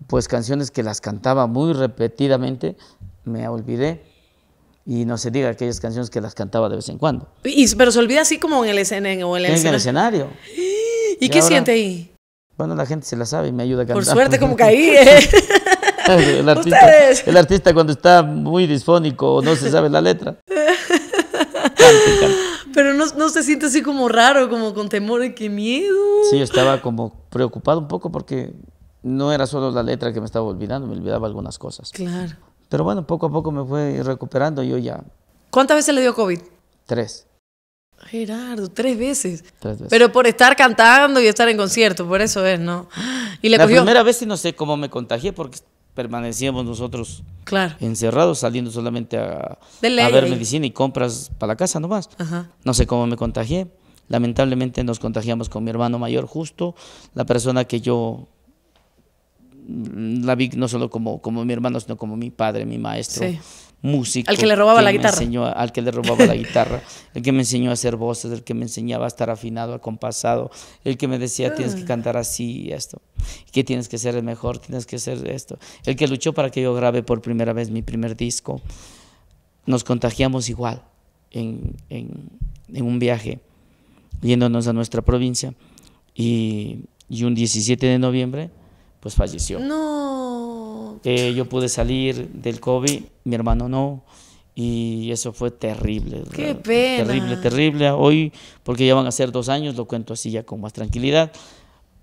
pues canciones que las cantaba muy repetidamente, me olvidé. Y no se diga aquellas canciones que las cantaba de vez en cuando. pero se olvida así como en el escenario. En el, el escenario. ¿Y, qué siente ahí? Bueno, la gente se la sabe y me ayuda a cantar. Por suerte, como caí. ¿eh? el, artista, el artista cuando está muy disfónico o no se sabe la letra. Pero no, se siente así como raro, como con temor y que miedo. Sí, estaba como preocupado un poco porque no era solo la letra que me estaba olvidando, me olvidaba algunas cosas. Claro. Pero bueno, poco a poco me fue recuperando yo ya. ¿Cuántas veces le dio COVID? Tres. Gerardo, tres veces. Pero por estar cantando y estar en concierto, por eso es, ¿no? Y le la primera vez sí no sé cómo me contagié porque permanecíamos nosotros encerrados, saliendo solamente a, ver medicina y compras para la casa nomás. No sé cómo me contagié. Lamentablemente nos contagiamos con mi hermano mayor, justo la persona que yo mm, la vi no solo como, como mi hermano, sino como mi padre, mi maestro, sí músico. Al que le robaba la guitarra. al que le robaba la guitarra, el que me enseñó a hacer voces, el que me enseñaba a estar afinado, acompasado, el que me decía tienes que ah. cantar así y esto, que tienes que ser el mejor, tienes que ser esto, el que luchó para que yo grabe por primera vez mi primer disco. Nos contagiamos igual en, un viaje yéndonos a nuestra provincia y, y un 17 de noviembre pues falleció. No yo pude salir del COVID, mi hermano no. Y eso fue terrible. Qué pena. Terrible, terrible. Hoy, porque ya van a ser dos años, lo cuento así ya con más tranquilidad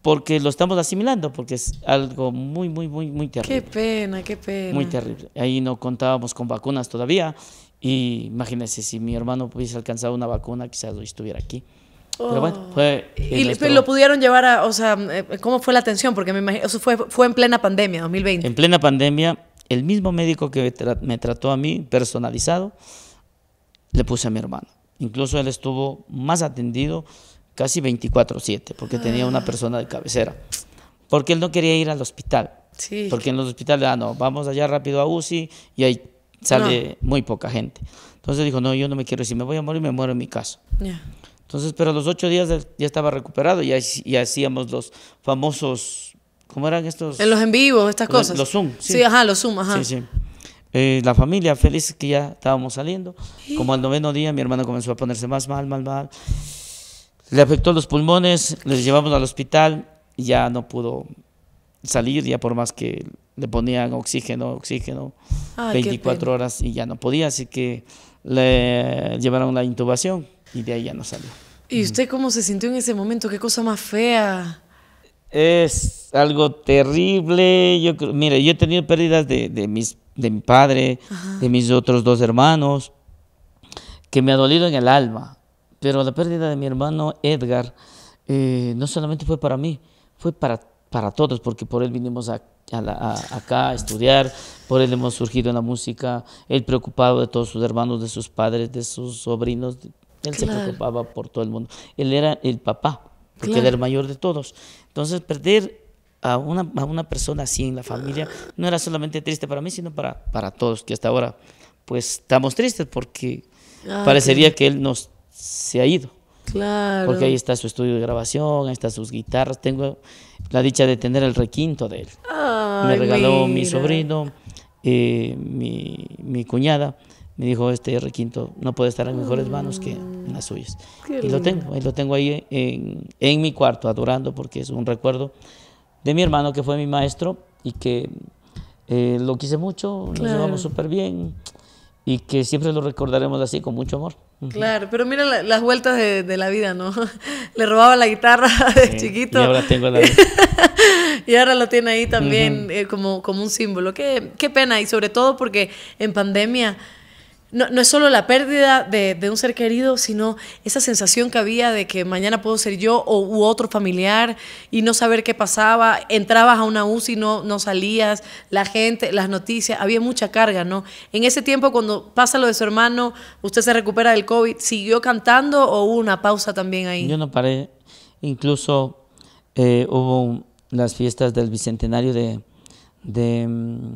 porque lo estamos asimilando, porque es algo muy, muy, muy, muy terrible. Qué pena, qué pena. Muy terrible. Ahí no contábamos con vacunas todavía. Y imagínense, si mi hermano hubiese alcanzado una vacuna, quizás hoy estuviera aquí. Oh. fue... Y lo pudieron llevar a, o sea, eh, ¿cómo fue la atención? Porque me imagino, eso fue, fue en plena pandemia, 2020. En plena pandemia, el mismo médico que me trató a mí, personalizado, le puse a mi hermano. Incluso él estuvo más atendido casi 24/7, porque tenía una ah. persona de cabecera. Porque él no quería ir al hospital. Sí. Porque en los hospitales, ah, no, vamos allá rápido a UCI y ahí sale muy poca gente. Entonces dijo, no, yo no me quiero si me voy a morir, me muero en mi casa. ya entonces, pero a los ocho días ya estaba recuperado y, hacíamos los famosos, ¿cómo eran estos? En los en vivo, estas cosas. Los Zoom, sí. ajá, los Zoom, ajá. Sí, sí. Eh, la familia feliz que ya estábamos saliendo. Como al noveno día mi hermano comenzó a ponerse más mal, mal, mal. Le afectó los pulmones, les llevamos al hospital, y ya no pudo salir, ya por más que le ponían oxígeno, oxígeno, 24 horas y ya no podía, así que le llevaron la intubación y de ahí ya no salió. ¿Y usted cómo se sintió en ese momento? ¿Qué cosa más fea? Es algo terrible. Yo mire, yo he tenido pérdidas de, de mis, de mi padre, de mis otros dos hermanos, que me ha dolido en el alma. Pero la pérdida de mi hermano Edgar eh, no solamente fue para mí, fue para, para todos, porque por él vinimos a, a acá a estudiar, por él hemos surgido en la música, él preocupado de todos sus hermanos, de sus padres, de sus sobrinos, él se preocupaba por todo el mundo. Él era el papá, porque era el mayor de todos. Entonces, perder a una, una persona así en la familia no era solamente triste para mí, sino para, para todos, que hasta ahora pues estamos tristes porque ah, parecería que él nos se ha ido. Claro. Porque ahí está su estudio de grabación, ahí están sus guitarras. Tengo la dicha de tener el requinto de él. Me regaló mi sobrino, eh, mi, mi cuñada me dijo este R5 no puede estar en mejores manos que en las suyas. y lo tengo, y lo tengo ahí en, mi cuarto adorando porque es un recuerdo de mi hermano que fue mi maestro y que eh, lo quise mucho, nos llevamos súper bien y que siempre lo recordaremos así con mucho amor. Claro, pero mira las vueltas de, la vida, ¿no? Le robaba la guitarra de chiquito. Y ahora tengo la Y ahora lo tiene ahí también eh, como, como un símbolo. Qué, qué pena, y sobre todo porque en pandemia no, no, es solo la pérdida de, un ser querido, sino esa sensación que había de que mañana puedo ser yo o, u otro familiar y no saber qué pasaba. Entrabas a una UCI, no, no salías, la gente, las noticias, había mucha carga, ¿no? En ese tiempo, cuando pasa lo de su hermano, usted se recupera del COVID, ¿siguió cantando o hubo una pausa también ahí? Yo no paré. Incluso eh, hubo las fiestas del bicentenario de, mm,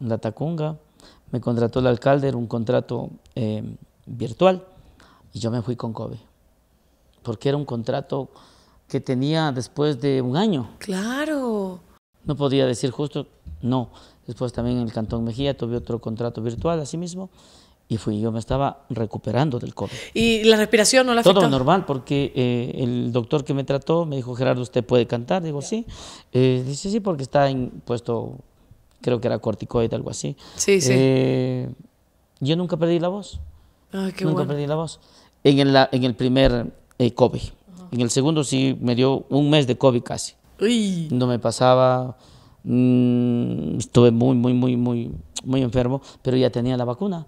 La Tacunga me contrató el alcalde, era un contrato eh, virtual, y yo me fui con Kobe, porque era un contrato que tenía después de un año. Claro. No podía decir justo, no. Después también en el Cantón Mejía tuve otro contrato virtual, así mismo, y fui, yo me estaba recuperando del COVID. ¿Y la respiración no la afectó? Todo normal, porque eh, el doctor que me trató me dijo, Gerardo, ¿usted puede cantar? Digo, sí. Eh, dice, sí, porque está en puesto creo que era corticoide, algo así. Sí, sí. Eh, yo nunca perdí la voz. Ah qué bueno. nunca perdí la voz. En el, en el primer eh, COVID. En el segundo sí me dio un mes de COVID casi. Uy. No me pasaba. Mm, estuve muy, muy, muy, muy, muy enfermo, pero ya tenía la vacuna.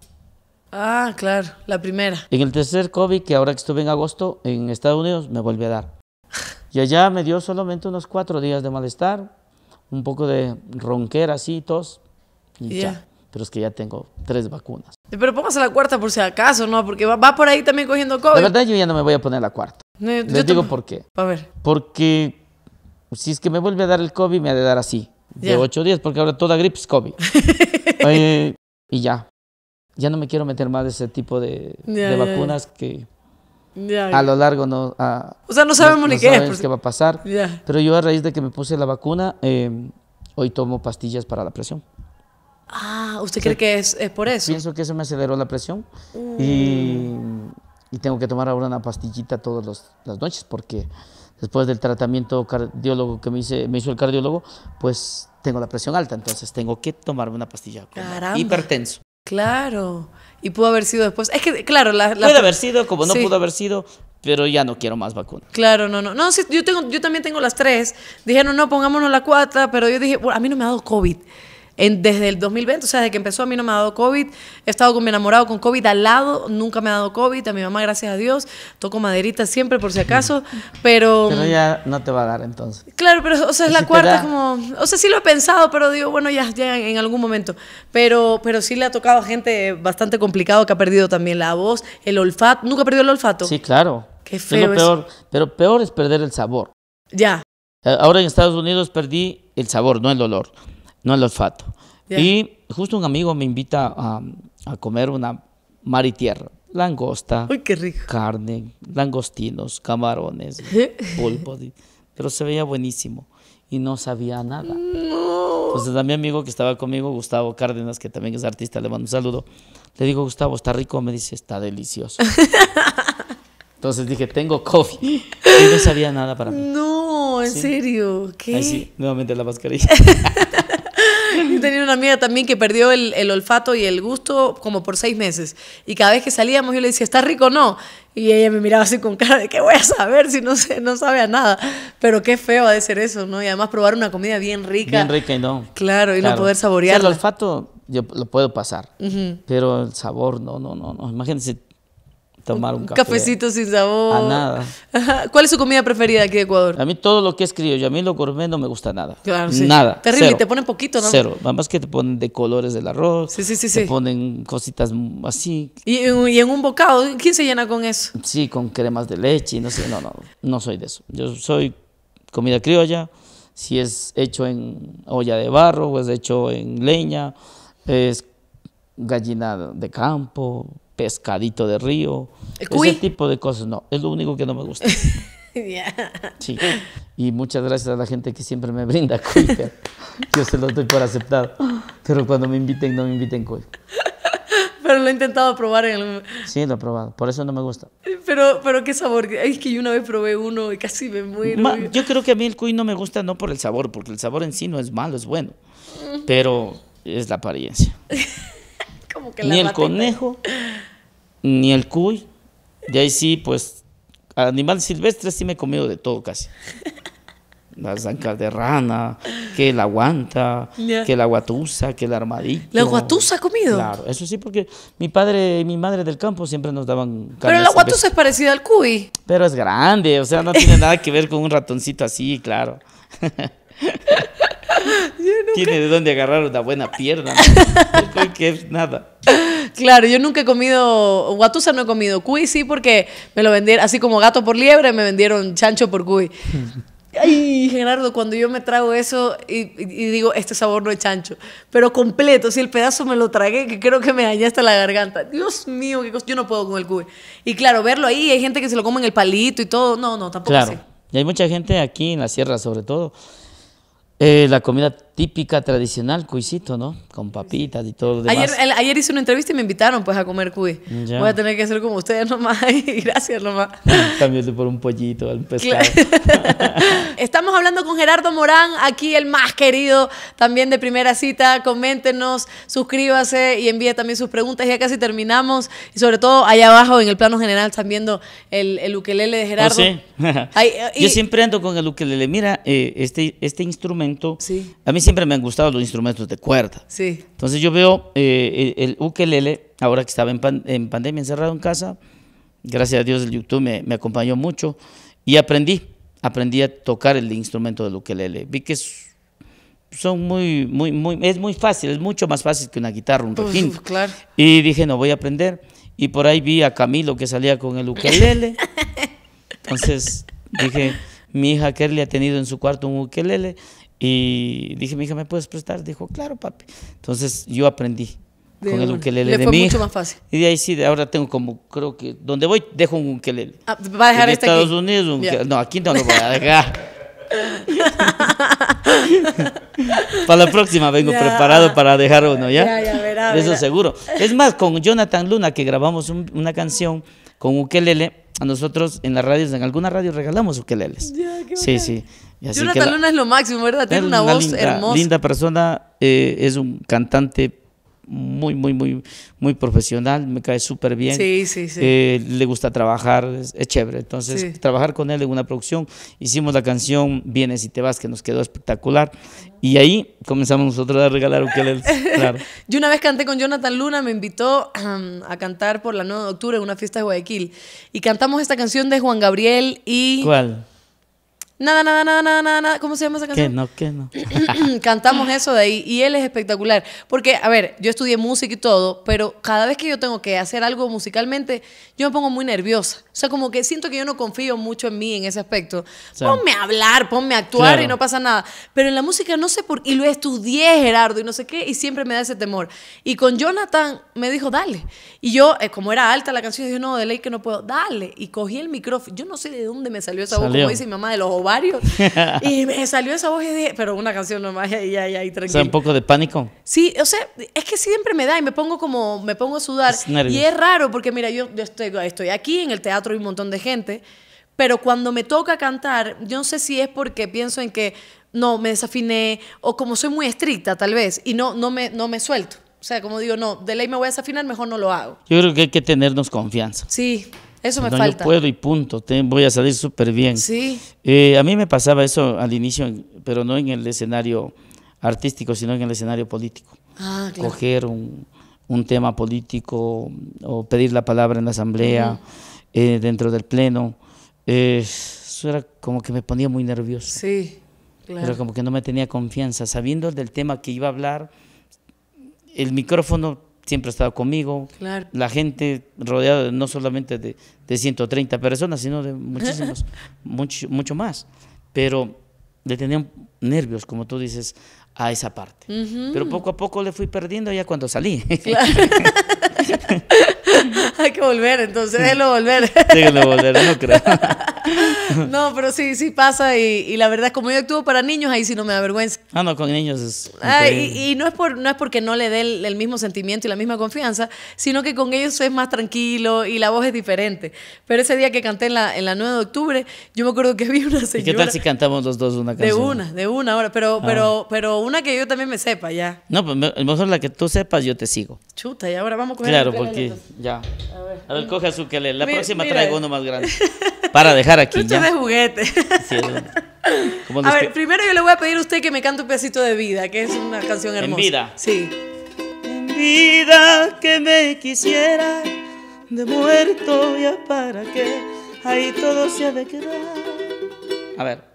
Ah, claro, la primera. En el tercer COVID, que ahora que estuve en agosto en Estados Unidos, me volvió a dar. Y allá me dio solamente unos cuatro días de malestar, un poco de ronquera, tos, y ya. Pero es que ya tengo tres vacunas. Pero póngase la cuarta por si acaso, ¿no? Porque va, por ahí también cogiendo COVID. La verdad, yo ya no me voy a poner la cuarta. No, Les digo por qué. A ver. Porque si es que me vuelve a dar el COVID, me ha de dar así, de ocho días, porque ahora toda gripe es COVID. Eh, y ya. Ya no me quiero meter más de ese tipo de vacunas que a lo largo no... o sea, no sabemos ni qué, pues, qué va a pasar. Pero yo a raíz de que me puse la vacuna, eh, hoy tomo pastillas para la presión. Ah, ¿usted cree que es, es, por eso? Pienso que eso me aceleró la presión mm. y, y, tengo que tomar ahora una pastillita todas las noches porque después del tratamiento cardiólogo que me, hice, me hizo el cardiólogo, pues tengo la presión alta, entonces tengo que tomarme una pastilla. Hipertenso. Claro y pudo haber sido después. Es que, claro, la, puede haber sido, como no pudo haber sido, pero ya no quiero más vacunas. Claro, no, no. No, yo, tengo, yo también tengo las tres. Dijeron, no, pongámonos la cuarta, pero yo dije, a mí no me ha dado COVID desde el 2020, o sea, desde que empezó a mí no me ha dado COVID, he estado con mi enamorado con COVID al lado, nunca me ha dado COVID, a mi mamá gracias a Dios, toco maderita siempre por si acaso, pero... Pero ya no te va a dar entonces. Claro, pero o sea, es la cuarta como... O sea, sí lo he pensado, pero digo, bueno, ya, en algún momento, pero, pero sí le ha tocado a gente bastante complicado que ha perdido también la voz, el olfato, nunca ha perdido el olfato. Sí, claro. Qué feo. pero peor es perder el sabor. Ya. Eh, ahora en Estados Unidos perdí el sabor, no el olor. No el olfato. Y justo un amigo me invita a, comer una mar y tierra. Langosta. Uy, qué rico. Carne, langostinos, camarones, pulpo pero se veía buenísimo y no sabía nada. Entonces a mi amigo que estaba conmigo, Gustavo Cárdenas, que también es artista, le mando un saludo. Le digo, Gustavo, ¿está rico? Me dice, está delicioso. Entonces dije, tengo coffee. Y no sabía nada para mí. No, en serio. ¿Qué? sí, nuevamente la mascarilla. tenía una amiga también que perdió el, el, olfato y el gusto como por seis meses. Y cada vez que salíamos yo le decía, ¿está rico o no? Y ella me miraba así con cara de, ¿qué voy a saber si no, sé, no sabe a nada? Pero qué feo ha de ser eso, ¿no? Y además probar una comida bien rica. Bien rica y no. Claro, y no poder saborear O sea, el olfato yo lo puedo pasar, pero el sabor, no, no, no, no. Imagínense tomar un, cafecito sin sabor. A nada. ¿Cuál es su comida preferida aquí de Ecuador? A mí todo lo que es criollo, a mí lo gourmet no me gusta nada. Claro, sí. Nada. Terrible, te ponen poquito, ¿no? Cero, nada más que te ponen de colores del arroz. Sí, sí, sí. Te ponen cositas así. ¿Y, en un bocado, ¿quién se llena con eso? Sí, con cremas de leche, no sé, no, no, no soy de eso. Yo soy comida criolla, si es hecho en olla de barro o es hecho en leña, es gallina de campo, pescadito de río, ese tipo de cosas. No, es lo único que no me gusta. Sí. Y muchas gracias a la gente que siempre me brinda cuy. Yo se lo doy por aceptado. Pero cuando me inviten, no me inviten cuy. Pero lo he intentado probar en el... Sí, lo he probado. Por eso no me gusta. Pero, pero qué sabor. Es que yo una vez probé uno y casi me muero. yo creo que a mí el cuy no me gusta no por el sabor, porque el sabor en sí no es malo, es bueno. Mm. Pero es la apariencia. ni el conejo, ni el cuy. De ahí sí, pues, animales silvestres sí me he comido de todo casi. Las zancas de rana, que la aguanta, que la guatusa, que la armadillo. ¿La guatusa ha comido? Claro, eso sí, porque mi padre y mi madre del campo siempre nos daban Pero la guatusa es parecida al cuy. Pero es grande, o sea, no tiene nada que ver con un ratoncito así, claro. Tiene de dónde agarrar una buena pierna. es nada. Claro, yo nunca he comido, guatusa no he comido, cuy sí porque me lo vendieron, así como gato por liebre, me vendieron chancho por cuy. Ay, Gerardo, cuando yo me trago eso y, digo, este sabor no es chancho, pero completo, si el pedazo me lo tragué, que creo que me dañé hasta la garganta. Dios mío, qué yo no puedo con el cuy. Y claro, verlo ahí, hay gente que se lo come en el palito y todo, no, no, tampoco claro. Y hay mucha gente aquí en la sierra sobre todo eh, la comida típica, tradicional, cuisito, ¿no? Con papitas y todo demás. Ayer, el, hice una entrevista y me invitaron pues a comer cuis Voy a tener que ser como ustedes nomás gracias nomás. Cambiarte por un pollito, al pescado. Estamos hablando con Gerardo Morán, aquí el más querido también de Primera Cita. Coméntenos, suscríbase y envíe también sus preguntas. Ya casi terminamos. Y sobre todo allá abajo en el plano general están viendo el, el ukelele de Gerardo. Oh, Yo siempre ando con el ukelele. Mira, eh, este, este instrumento sí. a mí siempre me han gustado los instrumentos de cuerda. Sí. Entonces yo veo eh, el, ukelele, ahora que estaba en, pandemia encerrado en casa, gracias a Dios el YouTube me, acompañó mucho y aprendí, aprendí a tocar el instrumento del ukelele. Vi que es, son muy, muy, muy, es muy fácil, es mucho más fácil que una guitarra, un pues, rojín, claro. Y dije, no, voy a aprender. Y por ahí vi a Camilo que salía con el ukelele. Entonces dije, mi hija Kerly ha tenido en su cuarto un ukelele y dije, mi hija, ¿me puedes prestar? Dijo, claro, papi. Entonces yo aprendí con el ukelele de Y de ahí sí, ahora tengo como, creo que, donde voy, dejo un ukelele. Ah, ¿Va a dejar este Estados Unidos, no, aquí no lo voy a dejar. para la próxima vengo preparado para dejar uno, ¿ya? ya, ya Eso seguro. Es más, con Jonathan Luna, que grabamos una canción con ukelele, a nosotros en las radios, en alguna radio regalamos ukeleles. sí, sí. Jonathan Luna es lo máximo, ¿verdad? Tiene una, voz linda, hermosa. Linda persona, eh, es un cantante muy, muy, muy, muy profesional, me cae súper bien. Sí, sí, sí. Eh, le gusta trabajar, es, chévere. Entonces, trabajar con él en una producción, hicimos la canción Vienes y te vas, que nos quedó espectacular. Y ahí comenzamos nosotros a regalar un Claro. Yo una vez canté con Jonathan Luna, me invitó ah, a cantar por la 9 de octubre en una fiesta de Guayaquil. Y cantamos esta canción de Juan Gabriel y... ¿Cuál? Nada, nada, nada, nada, nada, nada. ¿Cómo se llama esa canción? Que no, que no. Cantamos eso de ahí y él es espectacular. Porque, a ver, yo estudié música y todo, pero cada vez que yo tengo que hacer algo musicalmente, yo me pongo muy nerviosa. O sea, como que siento que yo no confío mucho en mí en ese aspecto. Ponme a hablar, ponme a actuar y no pasa nada. Pero en la música no sé por qué. Y lo estudié, Gerardo, y no sé qué, y siempre me da ese temor. Y con Jonathan me dijo, dale. Y yo, eh, como era alta la canción, dije, no, de ley que no puedo, dale. Y cogí el micrófono. Yo no sé de dónde me salió esa voz, como dice mi mamá, de los ovarios. y me salió esa voz y dije, pero una canción nomás, y ya, tranquilo. O un poco de pánico. Sí, o sea, es que siempre me da y me pongo como, me pongo a sudar. Y es raro porque, mira, yo, estoy aquí en el teatro y un montón de gente, pero cuando me toca cantar, yo no sé si es porque pienso en que no, me desafiné, o como soy muy estricta tal vez, y no, no, me, no me suelto. O sea, como digo, no, de ley me voy a desafinar, mejor no lo hago. Yo creo que hay que tenernos confianza. Sí, eso me no, falta. Yo puedo y punto, voy a salir súper bien. Sí. Eh, a mí me pasaba eso al inicio, pero no en el escenario artístico, sino en el escenario político. Ah, claro. Coger un, un tema político o pedir la palabra en la asamblea. Eh, dentro del pleno, eso era como que me ponía muy nervioso. Sí, claro. Era como que no me tenía confianza. Sabiendo del tema que iba a hablar, el micrófono siempre estaba conmigo. La gente rodeada no solamente de, de 130 personas, sino de muchísimos, mucho, mucho más. Pero le tenían nervios, como tú dices a esa parte. Pero poco a poco le fui perdiendo ya cuando salí. Hay que volver, entonces déjelo volver. déjelo volver, no no, pero sí, sí pasa y, la verdad es como yo actúo para niños, ahí si no me da vergüenza. Ah, no, con niños es... Ah, y, no, es por, no es porque no le dé el, mismo sentimiento y la misma confianza, sino que con ellos es más tranquilo y la voz es diferente. Pero ese día que canté en la, en la 9 de octubre, yo me acuerdo que vi una señora... ¿Y qué tal si cantamos los dos una canción? De una, de una ahora, pero, pero, ah. pero una que yo también me sepa ya. No, pues mejor la que tú sepas, yo te sigo. Chuta, y ahora vamos a Claro, porque ya. A ver, a coge La próxima traigo uno más grande. Para dejar aquí de juguete. a ver, primero yo le voy a pedir a usted que me cante un pedacito de vida, que es una canción hermosa. En vida. Sí. En vida que me quisiera de muerto ya para que ahí todo se ha de quedar. A ver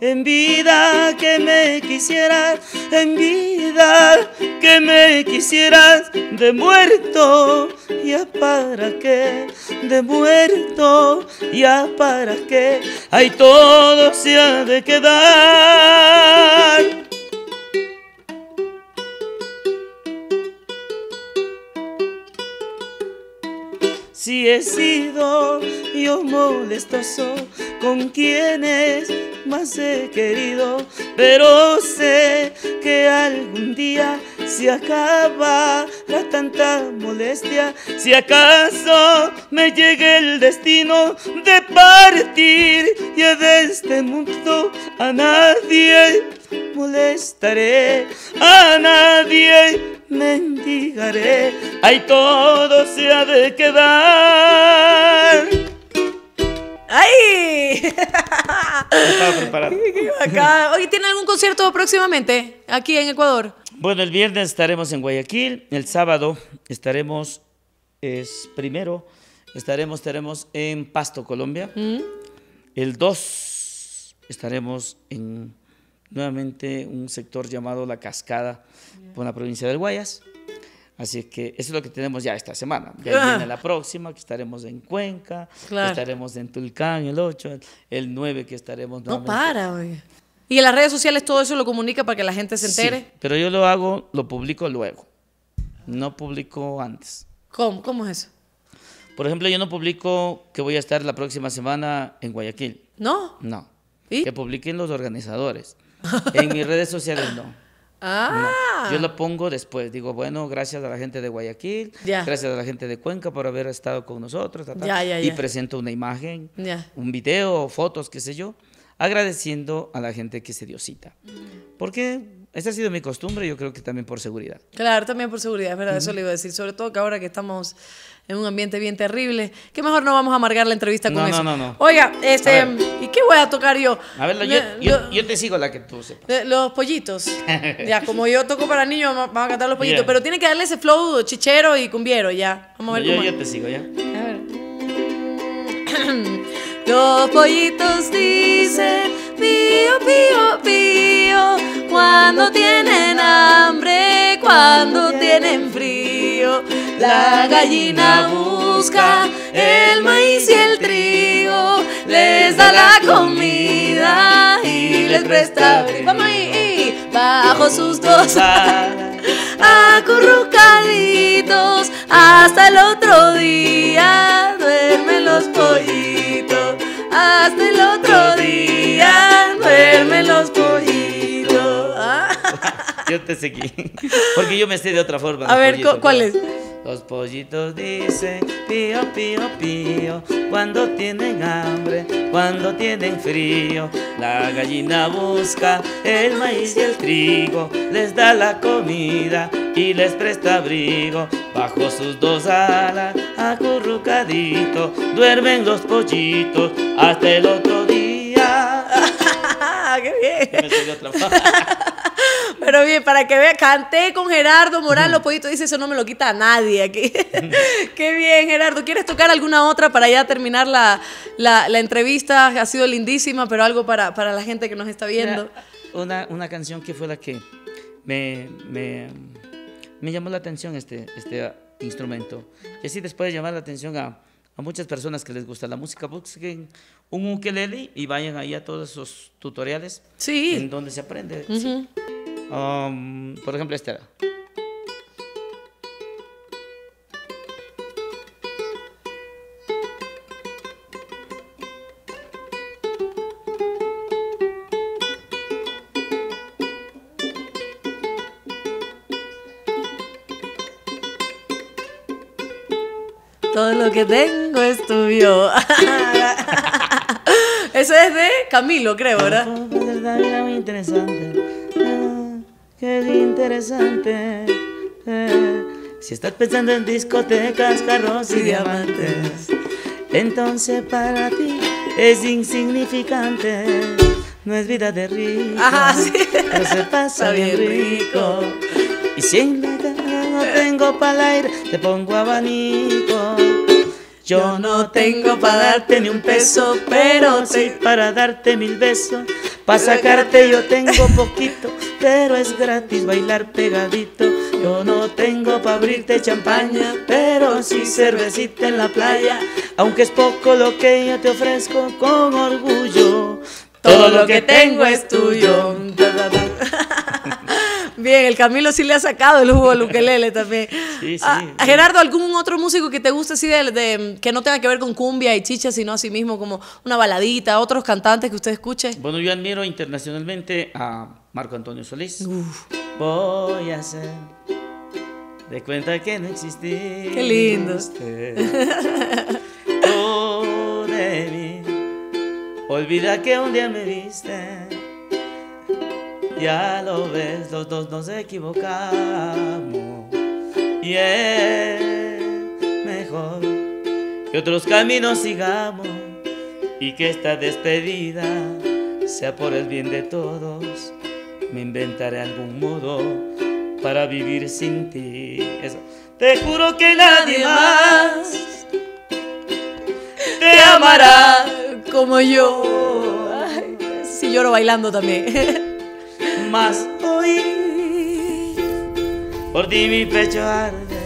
en vida que me quisieras, en vida que me quisieras, de muerto, ya para qué, de muerto, ya para qué, ahí todo se ha de quedar. si he sido yo molestoso con quienes más he querido, pero sé que algún día se acaba la tanta molestia, si acaso me llegue el destino de partir y de este mundo a nadie molestaré, a nadie mendigaré, ahí todo se ha de quedar. ¡Ay! Estaba ¿tiene algún concierto próximamente aquí en Ecuador? Bueno, el viernes estaremos en Guayaquil, el sábado estaremos, es primero, estaremos, en Pasto, Colombia. Mm. El 2 estaremos en nuevamente un sector llamado La Cascada por la provincia del Guayas. Así que eso es lo que tenemos ya esta semana. Ya ah. viene la próxima, que estaremos en Cuenca, estaremos en Tulcán el 8, el 9 que estaremos No para, oye. ¿Y en las redes sociales todo eso lo comunica para que la gente se entere? pero yo lo hago, lo publico luego. No publico antes. ¿Cómo? ¿Cómo es eso? Por ejemplo, yo no publico que voy a estar la próxima semana en Guayaquil. ¿No? No. ¿Y? Que publiquen los organizadores. En mis redes sociales ah. no. Yo lo pongo después. Digo, bueno, gracias a la gente de Guayaquil, gracias a la gente de Cuenca por haber estado con nosotros. y presento una imagen, un video, fotos, qué sé yo, agradeciendo a la gente que se dio cita. Mm. Porque esa ha sido mi costumbre, yo creo que también por seguridad. Claro, también por seguridad, es verdad, eso le iba a decir. Sobre todo que ahora que estamos en un ambiente bien terrible, que mejor no vamos a amargar la entrevista con eso. No, no, no. Oiga, este, ¿y qué voy a tocar yo? A ver, yo, te sigo la que tú sepas. Los pollitos. ya, como yo toco para niños, vamos a cantar los pollitos. Pero tiene que darle ese flow chichero y cumbiero, ya. Vamos a ver cómo. Yo te sigo, ya. A ver. los pollitos dicen pío, pío, pío cuando tienen hambre, cuando tienen frío. La gallina busca el maíz y el trigo, les da la comida y les presta abrigo. Bajo sus dos ah. acurrucaditos hasta el otro día duermen los pollitos hasta el otro día duermen los pollitos yo te seguí. Porque yo me sé de otra forma. A ver, ¿cuál es? Los pollitos dicen pío, pío, pío, cuando tienen hambre, cuando tienen frío. La gallina busca el maíz y el trigo, les da la comida y les presta abrigo. Bajo sus dos alas, acurrucadito, duermen los pollitos hasta el otro día. ¡Qué bien! Pero bien, para que vea, canté con Gerardo Morán Los Pollitos. Dice, eso no me lo quita a nadie aquí. Qué bien, Gerardo. ¿Quieres tocar alguna otra para ya terminar la, la, entrevista? Ha sido lindísima, pero algo para, para la gente que nos está viendo. Una, una canción que fue la que me, me, me llamó la atención este, este instrumento. Y así después de llamar la atención a, a muchas personas que les gusta la música, busquen un ukelele y vayan ahí a todos esos tutoriales sí. en donde se aprende. sí por ejemplo, este era. Todo lo que tengo es tuyo. Eso es de Camilo, creo, ¿verdad? Muy interesante qué interesante. Eh. Si estás pensando en discotecas, carros y diamantes, entonces para ti es insignificante. No es vida de rico, no se pasa bien, rico. Y si en la cara no tengo para aire, te pongo abanico. Yo no tengo para darte ni un peso, pero soy para darte mil besos. Para sacarte yo tengo poquito, pero es gratis bailar pegadito. Yo no tengo pa' abrirte champaña, pero sí cervecita en la playa. Aunque es poco lo que yo te ofrezco con orgullo, todo lo que tengo es tuyo. Bien, el Camilo sí le ha sacado el jugo al ukelele también. Sí, ah, sí, Gerardo, ¿algún otro músico que te guste así de, que no tenga que ver con cumbia y chicha, sino así mismo como una baladita, otros cantantes que usted escuche? Bueno, yo admiro internacionalmente a Marco Antonio Solís. Voy a hacer de cuenta que no existí. Qué lindo. Usted. olvida que un día me viste ya lo ves, los dos nos equivocamos. Y es mejor que otros caminos sigamos y que esta despedida sea por el bien de todos. Me inventaré algún modo para vivir sin ti. Te juro que nadie más te amará como yo. Si lloro bailando también. más hoy por ti mi pecho arde.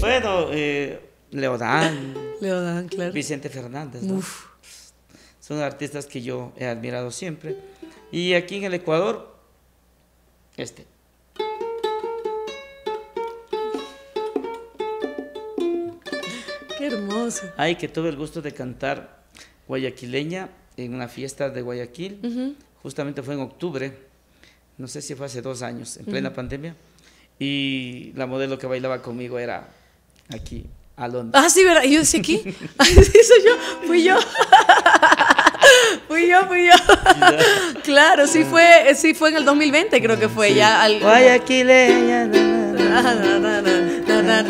Bueno, eh, Leodán. Leodán, claro. Vicente Fernández. Son artistas que yo he admirado siempre. Y aquí en el Ecuador, este. Qué hermoso. Ay, que tuve el gusto de cantar guayaquileña en una fiesta de Guayaquil. Justamente fue en octubre no sé si fue hace dos años, en plena pandemia, y la modelo que bailaba conmigo era aquí, Alondra. Ah, sí, ¿verdad? Yo decía aquí. Ah, soy yo, fui yo. fui yo, fui yo. claro, sí fue, sí fue en el 2020, creo que fue sí. ya. Al... Guayaquileña. Ah,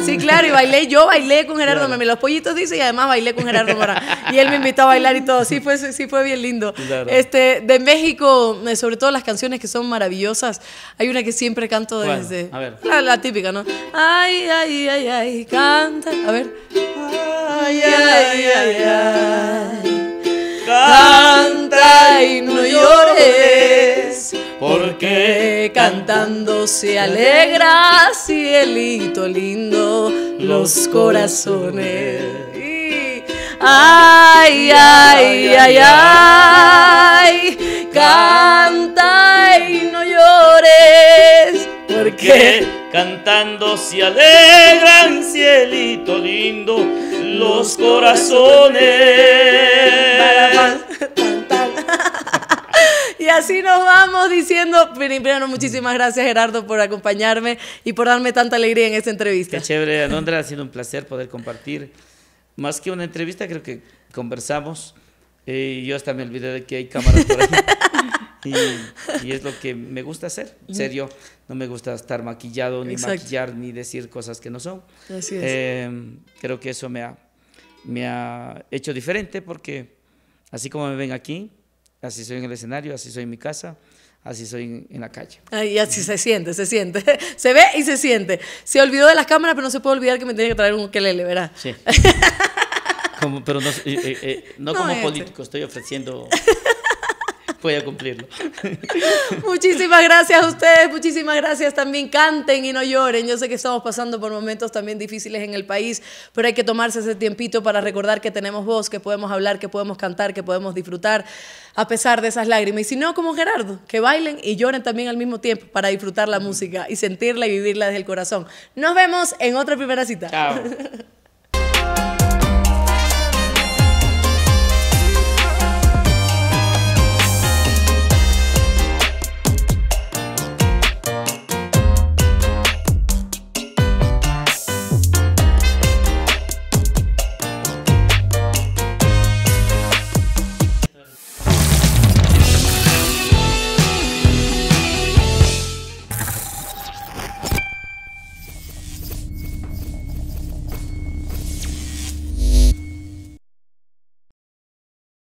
Sí, claro, y bailé, yo bailé con Gerardo Me Los pollitos dice y además bailé con Gerardo Morán. Y él me invitó a bailar y todo. Sí, fue, sí, fue bien lindo. Este, de México, eh, sobre todo las canciones que son maravillosas. Hay una que siempre canto desde. a ver. La, típica, ¿no? Ay, ay, ay, ay, canta. A ver. ay, ay, ay. ay. Canta y no llores porque cantando se alegra, cielito lindo, los corazones. Ay, ay, ay, ay, canta y no llores, porque cantando se alegran, cielito lindo, los corazones así nos vamos diciendo, primero muchísimas gracias Gerardo por acompañarme y por darme tanta alegría en esta entrevista. Qué chévere, Andrea, ha sido un placer poder compartir. Más que una entrevista, creo que conversamos. y eh, yo hasta me olvidé de que hay cámaras por ahí. Y, es lo que me gusta hacer, en serio. No me gusta estar maquillado, ni maquillar, ni decir cosas que no son. Así es. Em, creo que eso me ha, me ha hecho diferente porque así como me ven aquí, Así soy en el escenario, así soy en mi casa, así soy en, la calle. y así se siente, se siente. Se ve y se siente. Se olvidó de las cámaras, pero no se puede olvidar que me tiene que traer un ukelele, ¿verdad? Sí. pero no, eh, eh, eh, como político, estoy ofreciendo voy a cumplirlo. muchísimas gracias a ustedes, muchísimas gracias también. Canten y no lloren. Yo sé que estamos pasando por momentos también difíciles en el país, pero hay que tomarse ese tiempito para recordar que tenemos voz, que podemos hablar, que podemos cantar, que podemos disfrutar a pesar de esas lágrimas. Y si no, como Gerardo, que bailen y lloren también al mismo tiempo para disfrutar la música y sentirla y vivirla desde el corazón. Nos vemos en otra primera cita. Chao.